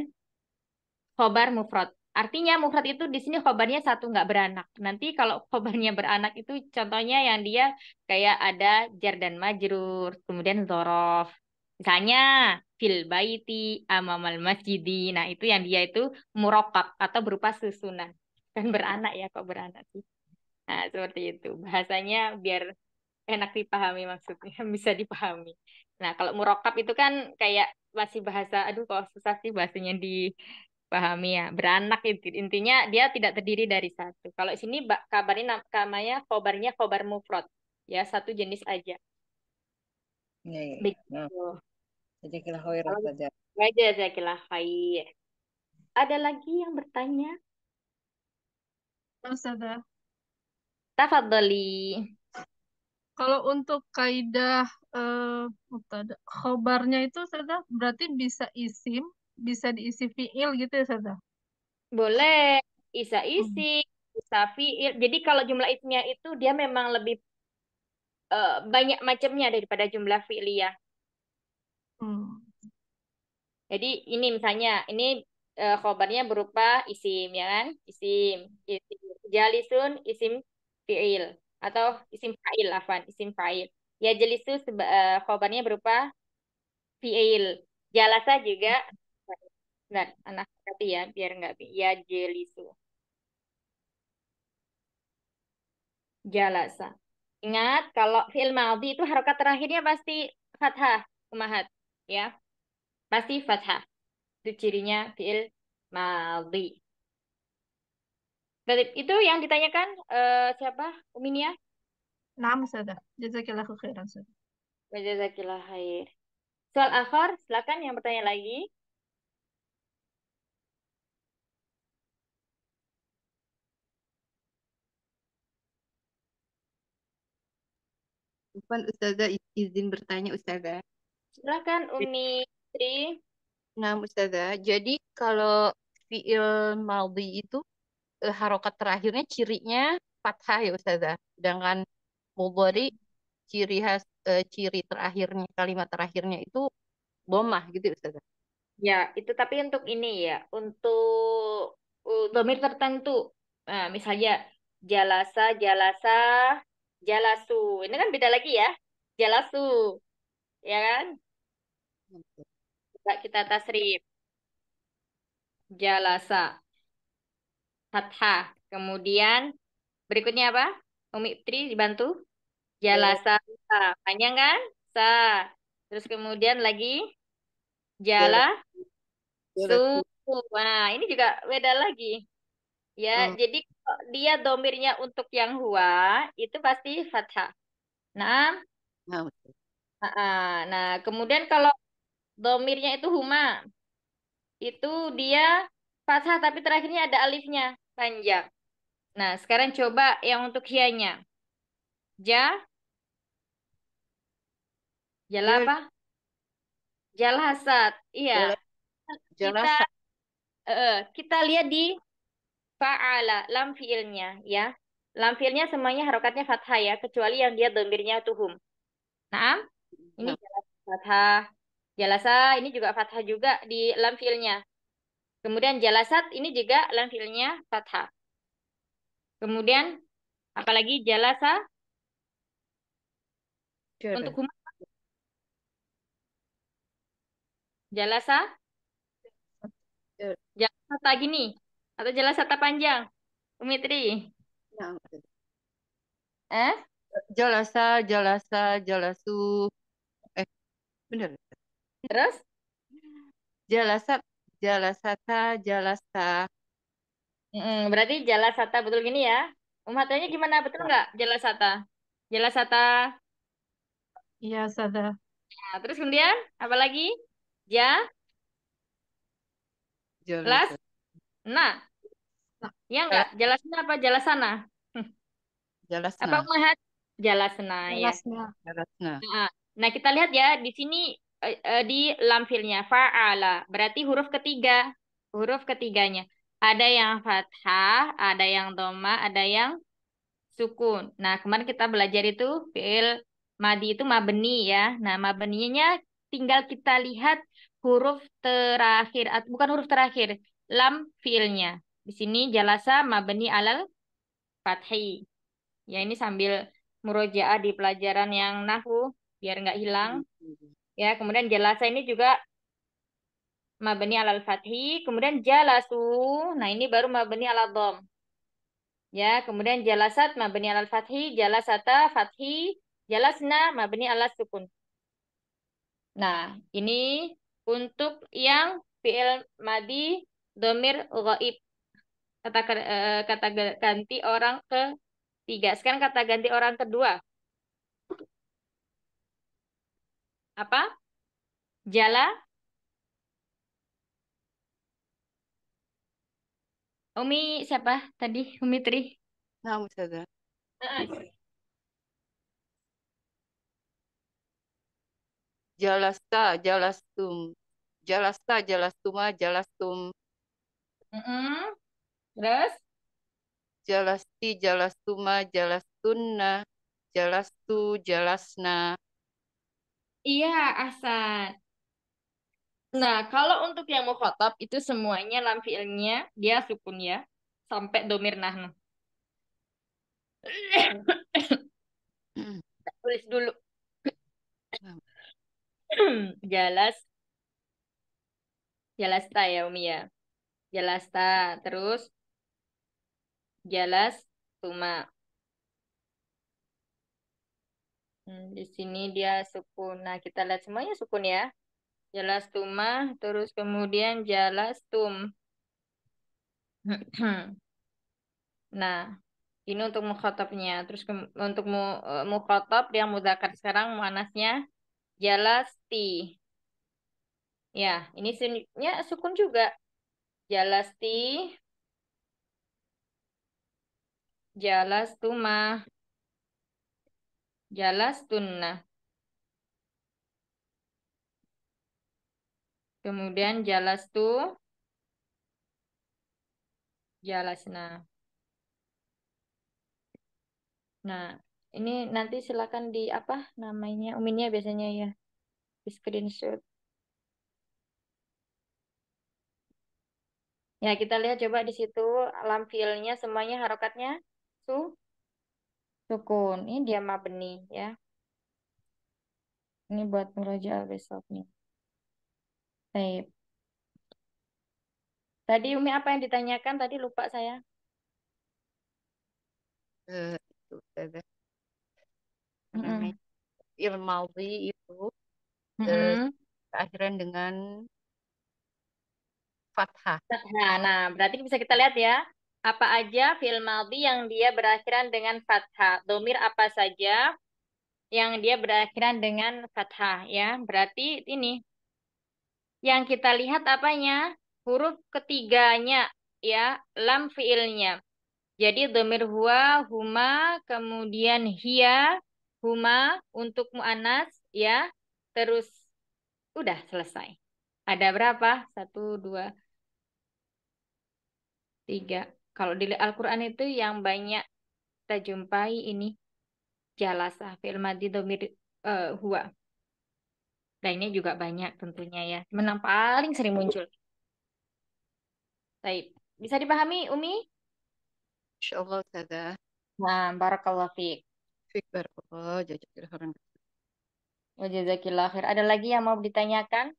khobar mufrad. Artinya mufrad itu di sini khobarnya satu nggak beranak. Nanti kalau khobarnya beranak itu contohnya yang dia kayak ada jar dan majrur, kemudian zorof. Misalnya fil baiti amamal masjidi. Nah, itu yang dia itu murokab atau berupa susunan. Kan beranak ya, kok beranak sih. Nah, seperti itu. Bahasanya biar enak dipahami maksudnya, bisa dipahami. Nah, kalau murokab itu kan kayak masih bahasa, aduh kok susah sih bahasanya dipahami ya. Beranak itu. Intinya dia tidak terdiri dari satu. Kalau sini kabarnya namanya kobarnya kobar mufrad. Ya, satu jenis aja. Iya, iya. Begitu. Oh. Jazakallah khairan saja. khair. Ada lagi yang bertanya? Ustazah. Tafadhali. Kalau untuk kaidah eh, uh, khobarnya itu Ustazah berarti bisa isim, bisa diisi fiil gitu ya Ustazah? Boleh, bisa hmm. isi, hmm. bisa fiil. Jadi kalau jumlah ismnya itu dia memang lebih uh, banyak macamnya daripada jumlah ya. Hmm. Jadi ini misalnya, ini uh, khobarnya berupa isim, ya kan? Isim, isim jalisun, isim fi'il. Atau isim fa'il, afan, isim fa'il. Ya jalisu uh, eh, korbannya khobarnya berupa fi'il. Jalasa juga. dan anak tapi ya, biar nggak. Ya jalisu. Jalasa. Ingat, kalau fi'il ma'adhi itu harokat terakhirnya pasti fathah, kemahat ya pasti fathah itu cirinya fiil madhi Dari itu yang ditanyakan uh, siapa Uminia? Naam Ustazah. Jazakillahu khairan Ustazah. Jazakallah khair. Soal akhir silakan yang bertanya lagi. Ustazah izin bertanya Ustazah. Silakan Umi Tri. Nah, Ustazah, jadi kalau fi'il maldi itu eh, harokat terakhirnya cirinya fathah ya Ustazah. Sedangkan mudhari ciri khas eh, ciri terakhirnya kalimat terakhirnya itu bomah gitu ya, Ustazah. Ya, itu tapi untuk ini ya, untuk uh, domir tertentu. Nah, misalnya jalasa, jalasa, jalasu. Ini kan beda lagi ya. Jalasu. Ya kan? Coba kita tasrif. Jalasa. Fathah. Kemudian berikutnya apa? Umi Tri dibantu. Jalasa. Panjang kan? Sa. Terus kemudian lagi jala su. Nah, ini juga beda lagi. Ya, hmm. jadi dia domirnya untuk yang huwa itu pasti fathah. Nah, nah, nah kemudian kalau domirnya itu huma. Itu dia fathah tapi terakhirnya ada alifnya panjang. Nah, sekarang coba yang untuk hianya. Ja. Jala apa? Jalhasat. Iya. Jalhasat. Kita, uh, kita lihat di fa'ala, lam fiilnya ya. Lam fiilnya semuanya harokatnya fathah ya, kecuali yang dia domirnya tuhum. Nah, ini nah. fathah. Jalasa ini juga fathah juga di lam fi'ilnya. Kemudian jalasat ini juga lam fi'ilnya fathah. Kemudian apalagi jalasa untuk humas jalasa jalasa tak gini atau jalasa tak panjang Umi Tri nah, eh jalasa jalasa jalasu eh bener Terus? Jalasat, jalasata, jalasa. Mm, berarti jalasata betul gini ya? Umatnya gimana? Betul nggak jalasata? Jalasata. Iya, sada. Nah, terus kemudian apa lagi? Ja. Jelas. Nah. Ya enggak? Jelasnya apa? Jelasana. Jelasna. Apa umat? Jelasna, Jelasna. ya. Jelasna. Nah, nah, kita lihat ya di sini Eh, eh, di lamfilnya fa'ala berarti huruf ketiga huruf ketiganya ada yang fathah ada yang doma ada yang sukun nah kemarin kita belajar itu fiil madi itu ma'beni ya nah mabeninya tinggal kita lihat huruf terakhir bukan huruf terakhir lam fiilnya di sini jelasa mabni alal fathi ya ini sambil murojaah di pelajaran yang nahu biar nggak hilang hmm. Ya, kemudian jalasa ini juga mabni alal fathi, kemudian jalasu. Nah, ini baru mabni alal dom Ya, kemudian jalasat mabni alal fathi, jalasata fathi, jalasna mabni alal sukun. Nah, ini untuk yang fi'il madi domir ghaib. Kata, eh, kata ganti orang ke tiga. Sekarang kata ganti orang kedua. apa? Jala Umi siapa tadi? Umi Tri. Nah, Umi jala Uh-uh. Jalasta, jalastum. Jalasta, jalastuma, jalastum. Mm -mm. Terus? Jalasti, jalastuma, ah, jalastunna. Jalastu, jalasna. Iya, asal. Nah, kalau untuk yang mau khotob, itu semuanya lam fi'ilnya dia sukun ya sampai domir nahnu. Hmm. Tulis dulu. Hmm. Jelas. jelas tak ya Umi ya. jelas tak terus jelas tuma Hmm, di sini dia sukun. Nah, kita lihat semuanya sukun ya. Jelas tumah, terus kemudian jelas tum. nah, ini untuk mukhotabnya. Terus ke, untuk mu, uh, e, mukhotab yang mudzakkar sekarang manasnya jelas ti. Ya, ini sunnya sukun juga. Jelas ti. Jelas tumah. Jalas ya tunna. Kemudian jalas ya tu. Jalasna. Ya nah, ini nanti silakan di apa namanya uminnya biasanya ya di screenshot. Ya, kita lihat coba di situ lampilnya semuanya harokatnya su Sukun. Ini dia mah benih ya. Ini buat murojaah besok nih. Baik. Tadi Umi apa yang ditanyakan tadi lupa saya. Eh, itu ada. Mm -hmm. Ilmawi itu eh, mm -hmm. akhiran dengan fathah. Nah, nah, berarti bisa kita lihat ya. Apa aja fi'il madhi yang dia berakhiran dengan fathah? Domir apa saja yang dia berakhiran dengan fathah ya. Berarti ini yang kita lihat apanya? Huruf ketiganya ya, lam fi'ilnya. Jadi domir huwa, huma, kemudian hia huma untuk mu'anas ya. Terus udah selesai. Ada berapa? Satu, dua, tiga, kalau di Al-Quran itu yang banyak kita jumpai ini jalasa fi'il di domir uh, eh, huwa. Lainnya nah, juga banyak tentunya ya. Menang paling sering muncul. Baik. Bisa dipahami, Umi? Insya Allah, Nah, barakallah fiqh. Fiqh barakallah, jazakallah khairan. Wa khair. Ada lagi yang mau ditanyakan?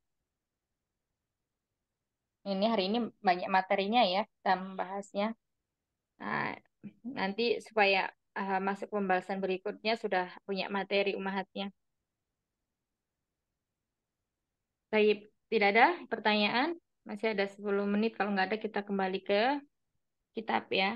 Ini hari ini banyak materinya ya, kita membahasnya. Nah, nanti supaya uh, masuk pembahasan berikutnya sudah punya materi umahatnya. Baik, tidak ada pertanyaan? Masih ada 10 menit, kalau nggak ada kita kembali ke kitab ya.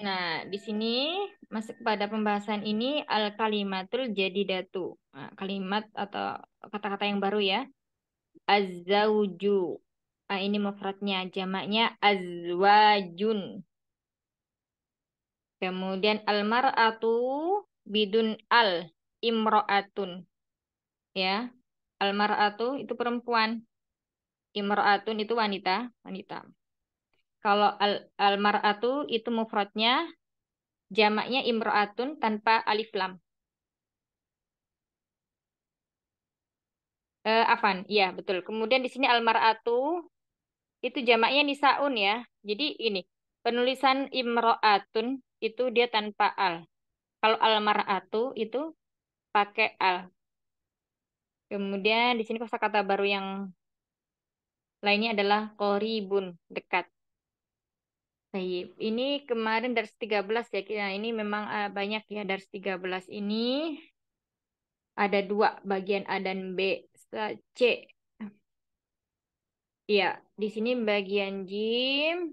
Nah, di sini masuk pada pembahasan ini al-kalimatul jadi Nah, kalimat atau kata-kata yang baru ya. az Nah, ini mufradnya, jamaknya azwajun. Kemudian al-mar'atu bidun al imro'atun. Ya. Al-mar'atu itu perempuan. Imro'atun itu wanita, wanita. Kalau al, al itu mufradnya, jamaknya imro'atun tanpa alif lam. Eh, afan, iya betul. Kemudian di sini al mar'atu itu jamaknya nisaun ya. Jadi ini penulisan imro'atun itu dia tanpa al. Kalau al mar'atu itu pakai al. Kemudian di sini kosakata baru yang lainnya adalah koribun, dekat. Baik, ini kemarin dari 13 ya, nah, ini memang uh, banyak ya dari 13 ini ada dua bagian A dan B, C. Ya, di sini bagian Jim.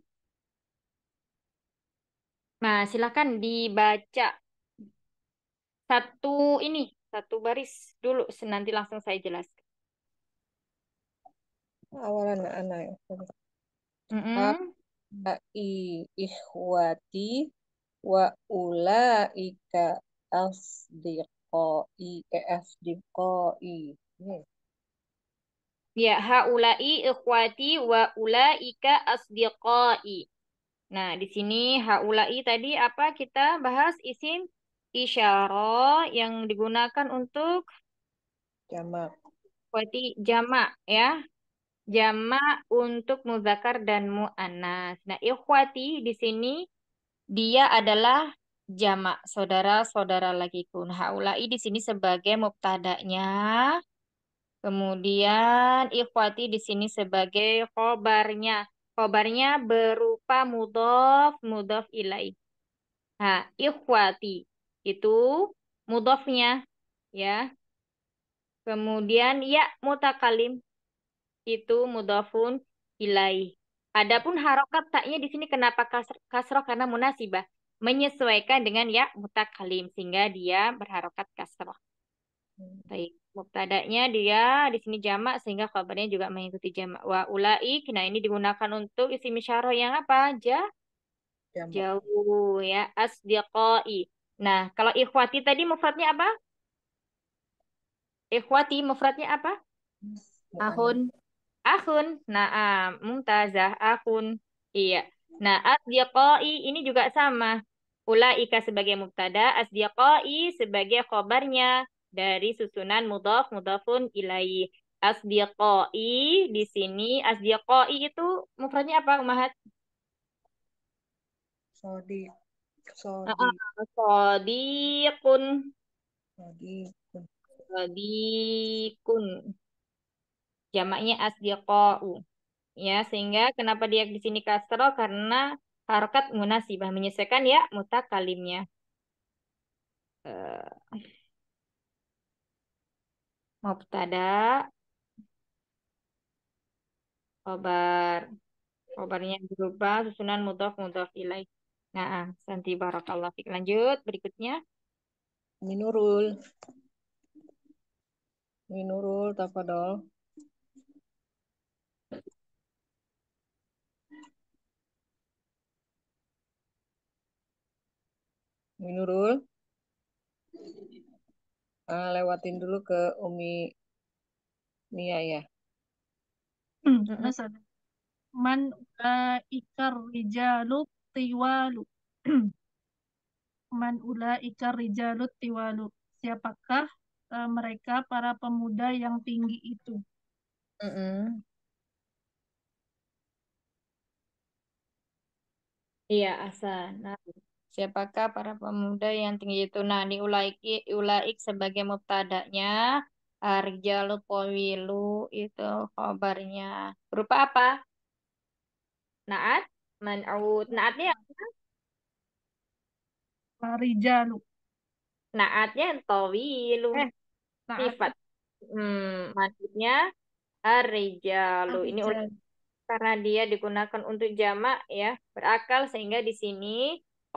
Nah, silakan dibaca satu ini, satu baris dulu, nanti langsung saya jelaskan. Awalan anak. Ya. Mm -hmm. Ah, ikhwati wa ulaika asdiqoi eh asdiqai hmm. ya ulai ikhwati wa ulaika asdiqai nah di sini ulai tadi apa kita bahas isim isyara yang digunakan untuk jamak ikhwati jamak ya jama untuk muzakar dan mu'anas. Nah, ikhwati di sini dia adalah jama saudara-saudara lagi kun. Haulai di sini sebagai mubtada'nya. Kemudian ikhwati di sini sebagai khobarnya. Khobarnya berupa mudhof, mudhof ilai. Nah, ikhwati itu mudhofnya ya. Kemudian ya mutakalim itu mudafun ilai. Adapun harokat taknya di sini kenapa kasroh karena munasibah menyesuaikan dengan ya mutakalim sehingga dia berharokat kasroh. Baik, mubtada'nya dia di sini jamak sehingga kabarnya juga mengikuti jamak. Wa ulai. Nah, ini digunakan untuk isi misyarah yang apa? aja jamak. jauh ya, asdiqai. Nah, kalau ikhwati tadi mufradnya apa? Ikhwati mufradnya apa? Ahun. Akun, na'am. Mumtazah, akun. Iya. Nah, asdiqai ini juga sama. Ulaika sebagai mubtada, asdiqai sebagai khobarnya dari susunan mudhaf mudhafun ilai. Asdiqai di sini asdiqai itu mufradnya apa, Umahat? Sodi. Sodi. Sodi sodiqun. Sodi kun jamaknya asdiqa'u. Ya, sehingga kenapa dia di sini kasro karena harokat munasibah menyesuaikan ya mutakalimnya. Uh, mubtada khobar khobarnya berupa susunan mudhof mudhof ilai. Nah, santi barakallah fik. Lanjut berikutnya. Minurul. Minurul tafadol. Umi Nurul. Uh, lewatin dulu ke Umi Mia ya. Man Man ikar rijalu tiwalu. Man ula ikar rijalu tiwalu. Siapakah uh, mereka para pemuda yang tinggi itu? Mm -mm. Iya, Nah, Siapakah para pemuda yang tinggi itu? Nah, diulaiki ulaik sebagai mubtada'nya, arjalu powilu itu kabarnya Berupa apa? Naat, manaut Naatnya apa? arjalu Naatnya towilu Eh, naat. Sifat. Hmm, maksudnya arjalu Ini karena dia digunakan untuk jamak ya berakal sehingga di sini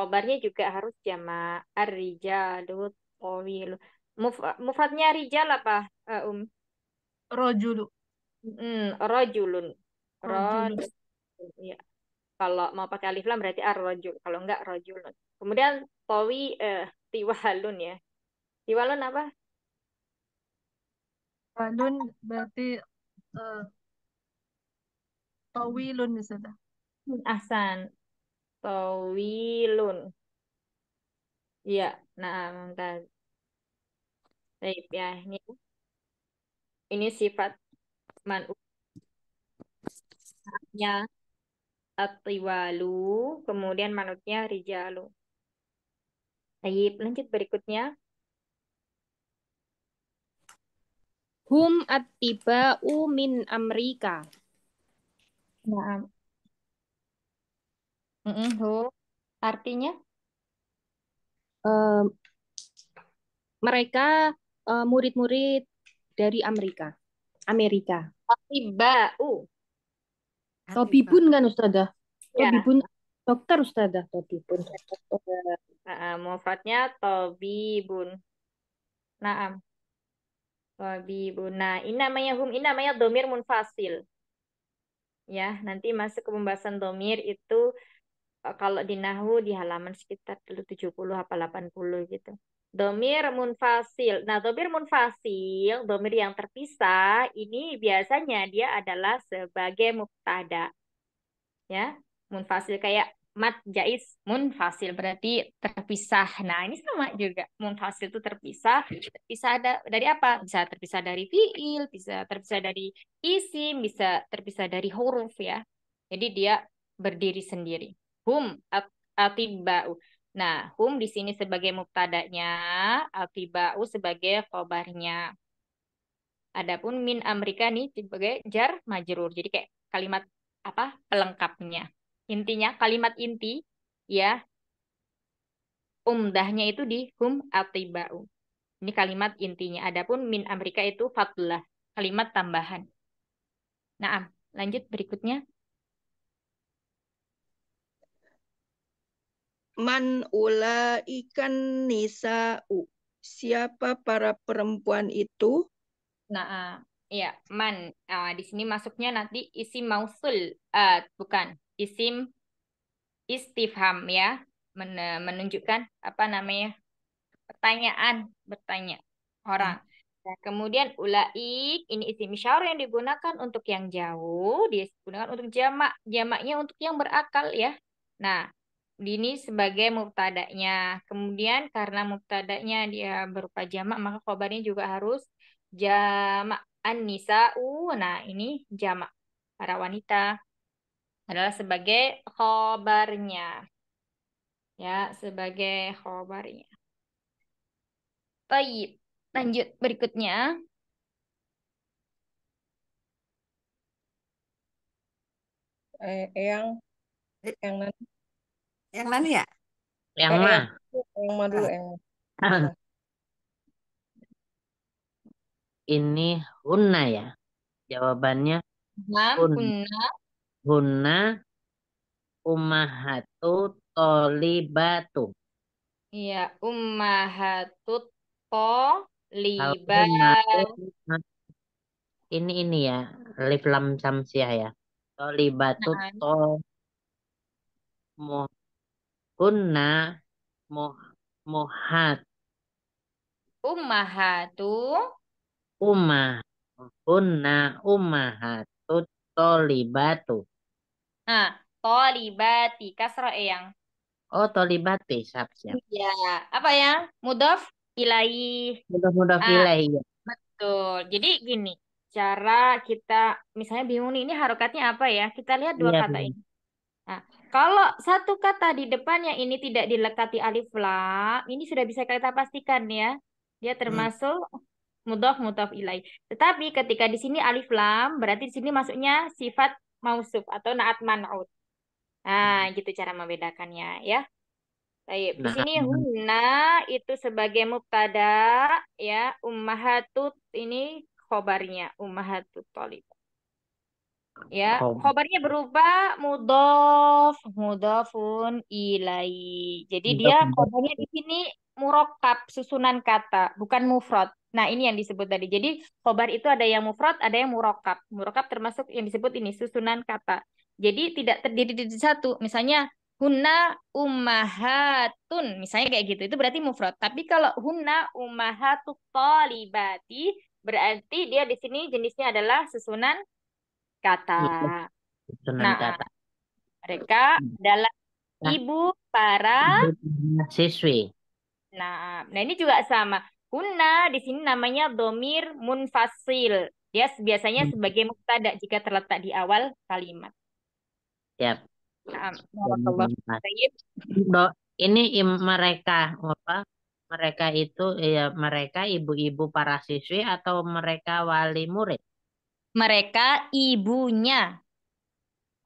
Khobarnya juga harus jamak ya, ar-rijalu tawilu. Muf mufradnya rijal apa, eh, Um? Rojulu. Hmm, rojulun. Rojulun. Iya. Kalau mau pakai alif lam berarti ar Kalau enggak rojulun. Kemudian tawi eh, tiwalun ya. Tiwalun apa? Tiwalun berarti eh, tawilun misalnya. Hmm, Ahsan tawilun. Iya, nah mantap, Baik ya, ini ini sifat man'u. Nya atiwalu, kemudian manutnya rijalu. Baik, lanjut berikutnya. Hum atiba'u min amrika. nah mm artinya uh, mereka murid eh, murid-murid dari Amerika. Amerika. Tobi pun kan Ustazah? Ya. pun dokter Ustazah. pun. Nah, Tobi bun. Naam. bun. Nah, ini namanya hum, ini namanya domir munfasil. Ya, nanti masuk ke pembahasan domir itu Eh, kalau di Nahu di halaman sekitar dulu 70 apa 80 gitu. Domir munfasil. Nah, domir munfasil, domir yang terpisah, ini biasanya dia adalah sebagai muktada, Ya, munfasil kayak mat jais munfasil berarti terpisah. Nah, ini sama juga. Munfasil itu terpisah. Bisa ada dari apa? Bisa terpisah dari fiil, bisa terpisah dari isim, bisa terpisah dari huruf ya. Jadi dia berdiri sendiri hum atibau. Nah, hum di sini sebagai mubtada'nya, atibau sebagai khobarnya. Adapun min Amerika nih sebagai jar majrur. Jadi kayak kalimat apa pelengkapnya. Intinya kalimat inti ya umdahnya itu di hum atibau. Ini kalimat intinya. Adapun min Amerika itu fatlah, kalimat tambahan. Nah, lanjut berikutnya. Man ula ikan nisa u Siapa para perempuan itu? Nah, ya man. Uh, di sini masuknya nanti isim mausul, uh, bukan isim istifham ya, Men menunjukkan apa namanya pertanyaan, bertanya orang. Hmm. Nah, kemudian ulaik ini isim isyar yang digunakan untuk yang jauh, digunakan untuk jamak, jamaknya untuk yang berakal ya. Nah, dini sebagai mubtada'nya. Kemudian karena mubtada'nya dia berupa jamak, maka khobarnya juga harus jamak an-nisa'u. Nah, ini jamak para wanita adalah sebagai khobarnya. Ya, sebagai khobarnya. Baik, lanjut berikutnya. Eh, yang yang nanti yang mana ya? Yang Eh, mah. yang mah dulu, yang Ini hunna ya. Jawabannya Hunna hunna Umahatu tolibatu. iya umahatu tolibatu ini ini ya, Liflam lam samsiah ya. Tolibatu Nah, to kunna mu, muhat. Ummahatu. Ummah. kunna ummahatu tolibatu. Nah, tolibati. Kasro e yang. Oh, tolibati. Siap, siap. Iya. Apa ya? mudof ilai mudof mudof ah, Ya. Betul. Jadi gini. Cara kita, misalnya bingung nih, ini harokatnya apa ya? Kita lihat dua ya, kata ini. Nah, kalau satu kata di depannya ini tidak dilekati alif lam, ini sudah bisa kita pastikan ya. Dia hmm. termasuk hmm. mudhof mudhof ilai. Tetapi ketika di sini alif lam, berarti di sini masuknya sifat mausuf atau naat man'ud. Nah, hmm. gitu cara membedakannya ya. Baik, di sini hunna itu sebagai mubtada ya, ummahatut ini khobarnya, ummahatut thalib. Ya, kobarnya khobarnya berubah mudof, mudofun ilai. Jadi dia khobarnya di sini murokap, susunan kata, bukan mufrad. Nah, ini yang disebut tadi. Jadi khobar itu ada yang mufrad, ada yang murokap. Murokap termasuk yang disebut ini susunan kata. Jadi tidak terdiri dari satu. Misalnya hunna umahatun misalnya kayak gitu. Itu berarti mufrad. Tapi kalau hunna ummahatut talibati berarti dia di sini jenisnya adalah susunan kata. nah, kata. mereka hmm. adalah nah. ibu para siswi. Nah, nah ini juga sama. kuna di sini namanya domir munfasil. Dia biasanya hmm. sebagai muktadak jika terletak di awal kalimat. Yap. Nah, ini mereka apa? Mereka itu ya mereka ibu-ibu para siswi atau mereka wali murid? Mereka ibunya.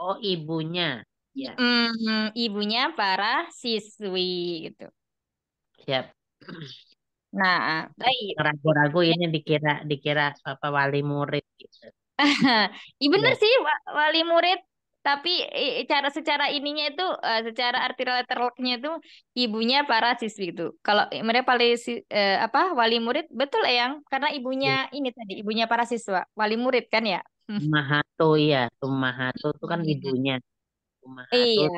Oh, ibunya. Ya. Mm, ibunya para siswi gitu. Siap. Nah, baik. Ragu-ragu iya. ini dikira dikira apa wali murid gitu. Iya benar sih wali murid tapi cara secara ininya itu uh, secara arti letterlocknya itu ibunya para siswi itu kalau mereka paling uh, apa wali murid betul eyang karena ibunya ya. ini tadi ibunya para siswa wali murid kan ya Mahato ya mahato itu kan ibunya mahato iya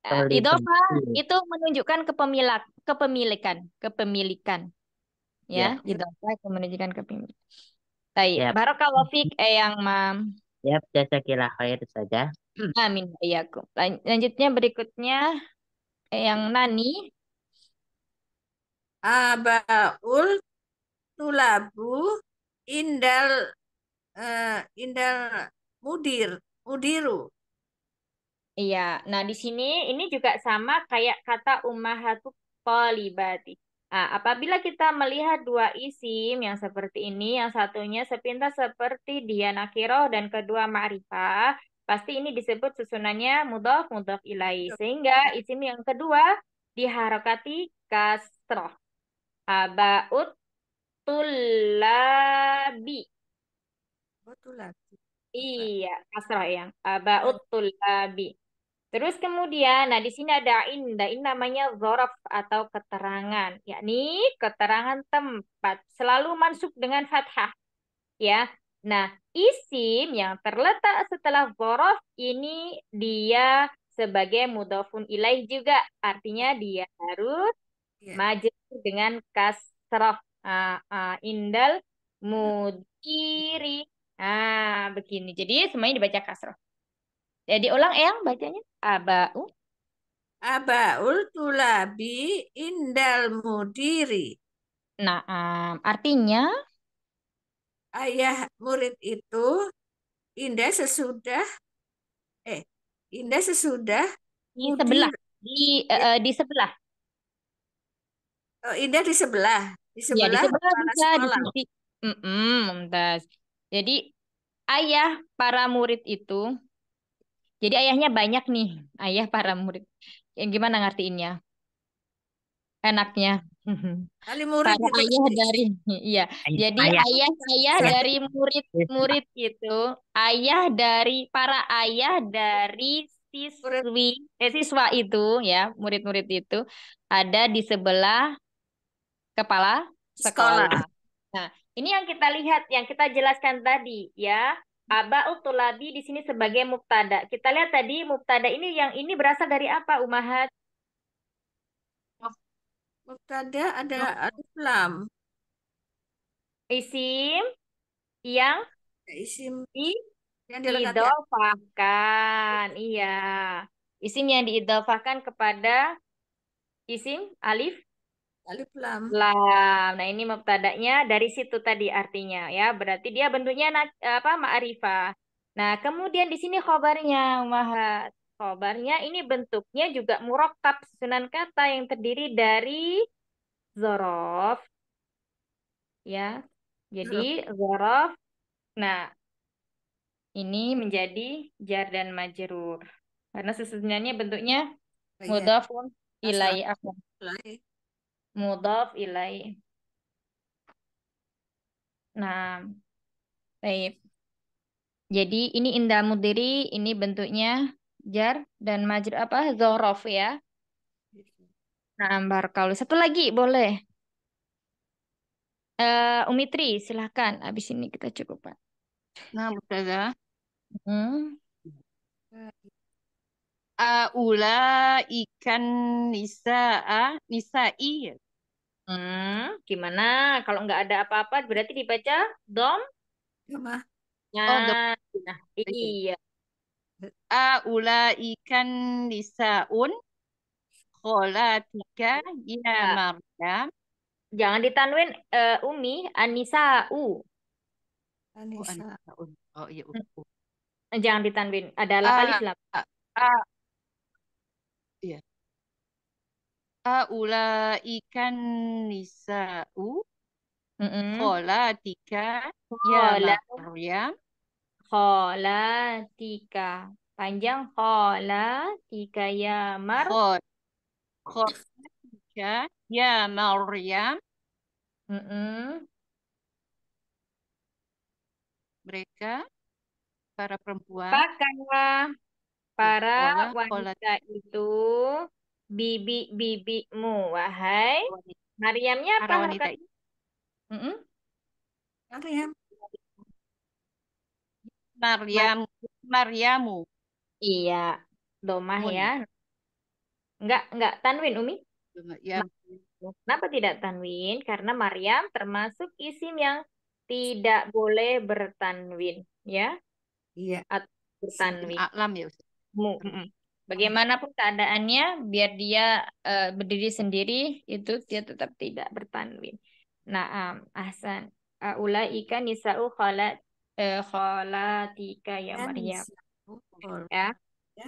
Toli eh, itu apa itu menunjukkan kepemilak kepemilikan kepemilikan ya, ya. Gitu. itu apa menunjukkan kepemilikan Baik, ya. barokah fiik eyang mam. Ya, jazakillah khair saja. Amin ya Lanjutnya berikutnya eh, yang Nani. Abaul tulabu indal uh, indal mudir mudiru. Iya. Nah, di sini ini juga sama kayak kata ummahatu polibati. Nah, apabila kita melihat dua isim yang seperti ini, yang satunya sepintas seperti dia nakiroh dan kedua ma'rifah, pasti ini disebut susunannya mudof mudof ilai. Iya. Sehingga isim yang kedua diharokati kasroh. Abaut tulabi. Aba'ut tulabi. Iya, kasroh yang abaut tulabi. Terus kemudian, nah di sini ada in, in namanya zorof atau keterangan, yakni keterangan tempat, selalu masuk dengan fathah. Ya, nah isim yang terletak setelah zorof ini dia sebagai mudafun ilaih juga, artinya dia harus yeah. maju dengan kasroh uh, ah, uh, ah, indal mudiri. ah begini. Jadi semuanya dibaca kasrof. Jadi ya, ulang yang bacanya Aba'u. abaul tulabi indal mudiri. Nah, um, artinya ayah murid itu indah sesudah eh indah sesudah di mudir. sebelah di uh, di sebelah. Oh, indah di sebelah, di sebelah. Ya, di sebelah bisa di. Mm -mm, Jadi ayah para murid itu jadi ayahnya banyak nih, ayah para murid. Yang gimana ngertiinnya? Enaknya. Kali mhm. murid para ayah dari iya. Jadi ayah ayah, ayah dari murid-murid itu, ayah dari para ayah dari siswi eh, siswa itu ya, murid-murid itu ada di sebelah kepala sekolah. sekolah. Nah, ini yang kita lihat, yang kita jelaskan tadi ya. Aba utulabi di sini sebagai mubtada. Kita lihat tadi mubtada ini yang ini berasal dari apa, Umahat? Mubtada ada alif lam. Isim yang isim i yang diidofahkan. Iya. Isim yang diidofahkan kepada isim alif alif lam. Lam. Nah, ini mubtada'nya dari situ tadi artinya ya. Berarti dia bentuknya apa? ma'rifah. Nah, kemudian di sini khobarnya Mahat. Khobarnya ini bentuknya juga murakkab susunan kata yang terdiri dari zorof. Ya. Jadi zorof. Nah, ini menjadi jar dan majerur Karena susunannya bentuknya oh, iya. mudafun ilai akhir mudhaf ilai. Nah, baik. Jadi ini indah mudiri, ini bentuknya jar dan majr apa? Zorof ya. Nah, ambar kalau Satu lagi boleh. Uh, eh, Umitri, silahkan. Abis ini kita cukup, Pak. Nah, Ustazah. Hmm. Eh, aula ikan Nisa Nisa i ya? Hmm, gimana? Kalau nggak ada apa-apa berarti dibaca dom? Doma. Ya, oh, dom. Nah, iya. Aula ikan Nisa un kola tiga iya, ya. Maryam. Jangan ditanwin uh, Umi anisau. Anisau. Oh, oh, iya. Hmm. Jangan ditanwin. Ada uh, alif Uh, Iya. Aula ikan nisa u tika. Kola. ya Kola tika. panjang tika ya Mar tika ya mar ya. mereka para perempuan Pakai. Gitu. Para wanita itu bibi-bibimu, wahai. Mariamnya apa? Para wanita. Mm -mm. Mariam. Mariam. Mariamu. Iya. Domah ya. Enggak, enggak. Tanwin, Umi? Ya. Kenapa tidak tanwin? Karena Mariam termasuk isim yang tidak boleh bertanwin, ya? Iya. Atau bertanwin. Alam ya, Ustaz. Mm Bagaimanapun keadaannya, biar dia uh, berdiri sendiri, itu dia tetap tidak bertanwin. um, nah, ahsan. ika nisa'u khalat uh, eh, tika ya kan Maryam. Ya. ya.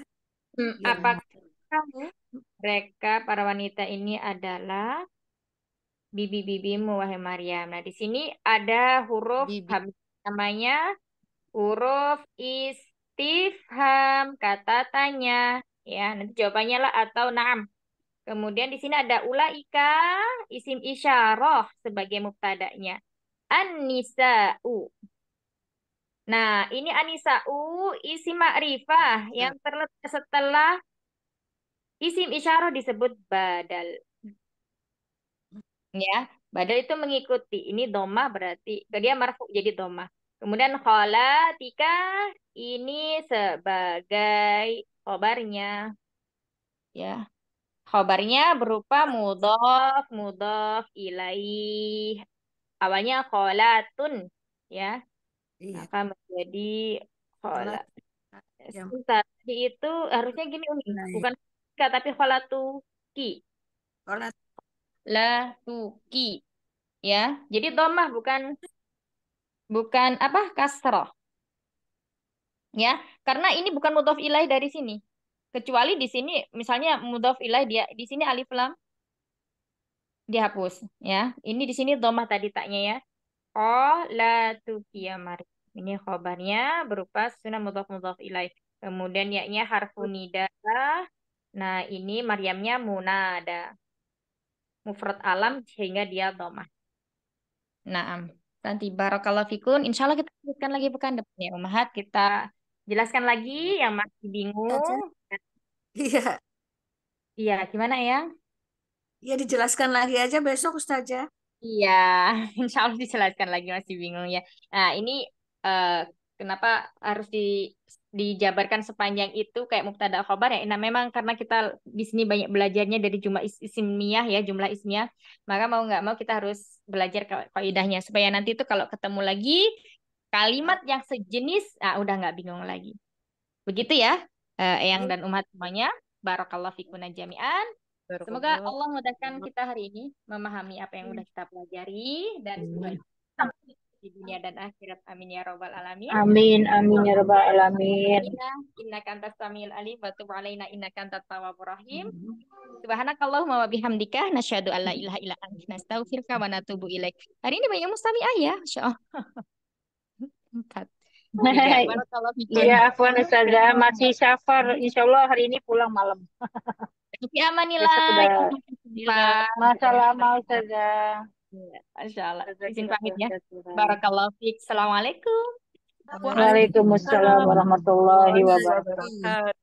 Hmm, ya. apakah mereka para wanita ini adalah bibi-bibimu wahai Maryam. Nah, di sini ada huruf bibi. namanya huruf is tifham, kata tanya. Ya, nanti jawabannya lah atau naam. Kemudian di sini ada ulaika isim isyarah sebagai mubtada'nya. an Nah, ini anisa'u isim ma'rifah yang terletak setelah isim isyarah disebut badal. Ya, badal itu mengikuti. Ini domah berarti. Dia marfu jadi domah. Kemudian kola tika ini sebagai khobarnya. Ya. Khobarnya berupa mudof, mudof ilaih. Awalnya tun Ya. Iya. Maka menjadi kola. Eh, ya. Tadi itu harusnya gini Umi. Nah, iya. Bukan tika, tapi kolatuki. tuki La tuki. Ya. Jadi domah bukan bukan apa kasroh ya karena ini bukan mudhof ilaih dari sini kecuali di sini misalnya mudhof ilaih dia di sini alif lam dihapus ya ini di sini domah tadi taknya ya oh la tu ini khobarnya berupa sunnah mudhof mudhof ilaih kemudian yaknya harfu nida nah ini Maryamnya munada mufrad alam sehingga dia domah naam nanti barokallahu fikun. Insya Allah kita lanjutkan lagi pekan depan ya Umahat. Kita jelaskan lagi yang masih bingung. Iya. Iya, gimana ya? Iya dijelaskan lagi aja besok Ustazah. Iya, insya Allah dijelaskan lagi masih bingung ya. Nah ini uh, kenapa harus di dijabarkan sepanjang itu kayak mubtada khobar ya. Nah, memang karena kita di sini banyak belajarnya dari jumlah is ismiyah ya, jumlah ismiyah, maka mau nggak mau kita harus belajar kaidahnya supaya nanti itu kalau ketemu lagi kalimat yang sejenis ah udah nggak bingung lagi. Begitu ya, eh, Eyang dan umat semuanya. Barakallah fikuna jami'an. Semoga Allah mudahkan kita hari ini memahami apa yang sudah kita pelajari dan semoga di dunia dan akhirat. Amin ya robbal alamin. Amin amin ya robbal alamin. Inna kanta samil alim wa tub alaina innaka antat tawwabur rahim. Mm-hmm. Subhanakallahumma wa bihamdika nasyhadu an la ilaha illa anta nastaghfiruka wa natubu ilaik. Hari ini banyak mustami'ah ya, insyaallah. Empat. Iya, Afwan Ustazah. Masih safar. Insya Allah hari ini pulang malam. Tapi manila Masalah mau Ustazah. Iya, Masya Allah. Izin pamit ya. Barakallahu fiik. Assalamualaikum. Waalaikumsalam warahmatullahi wabarakatuh.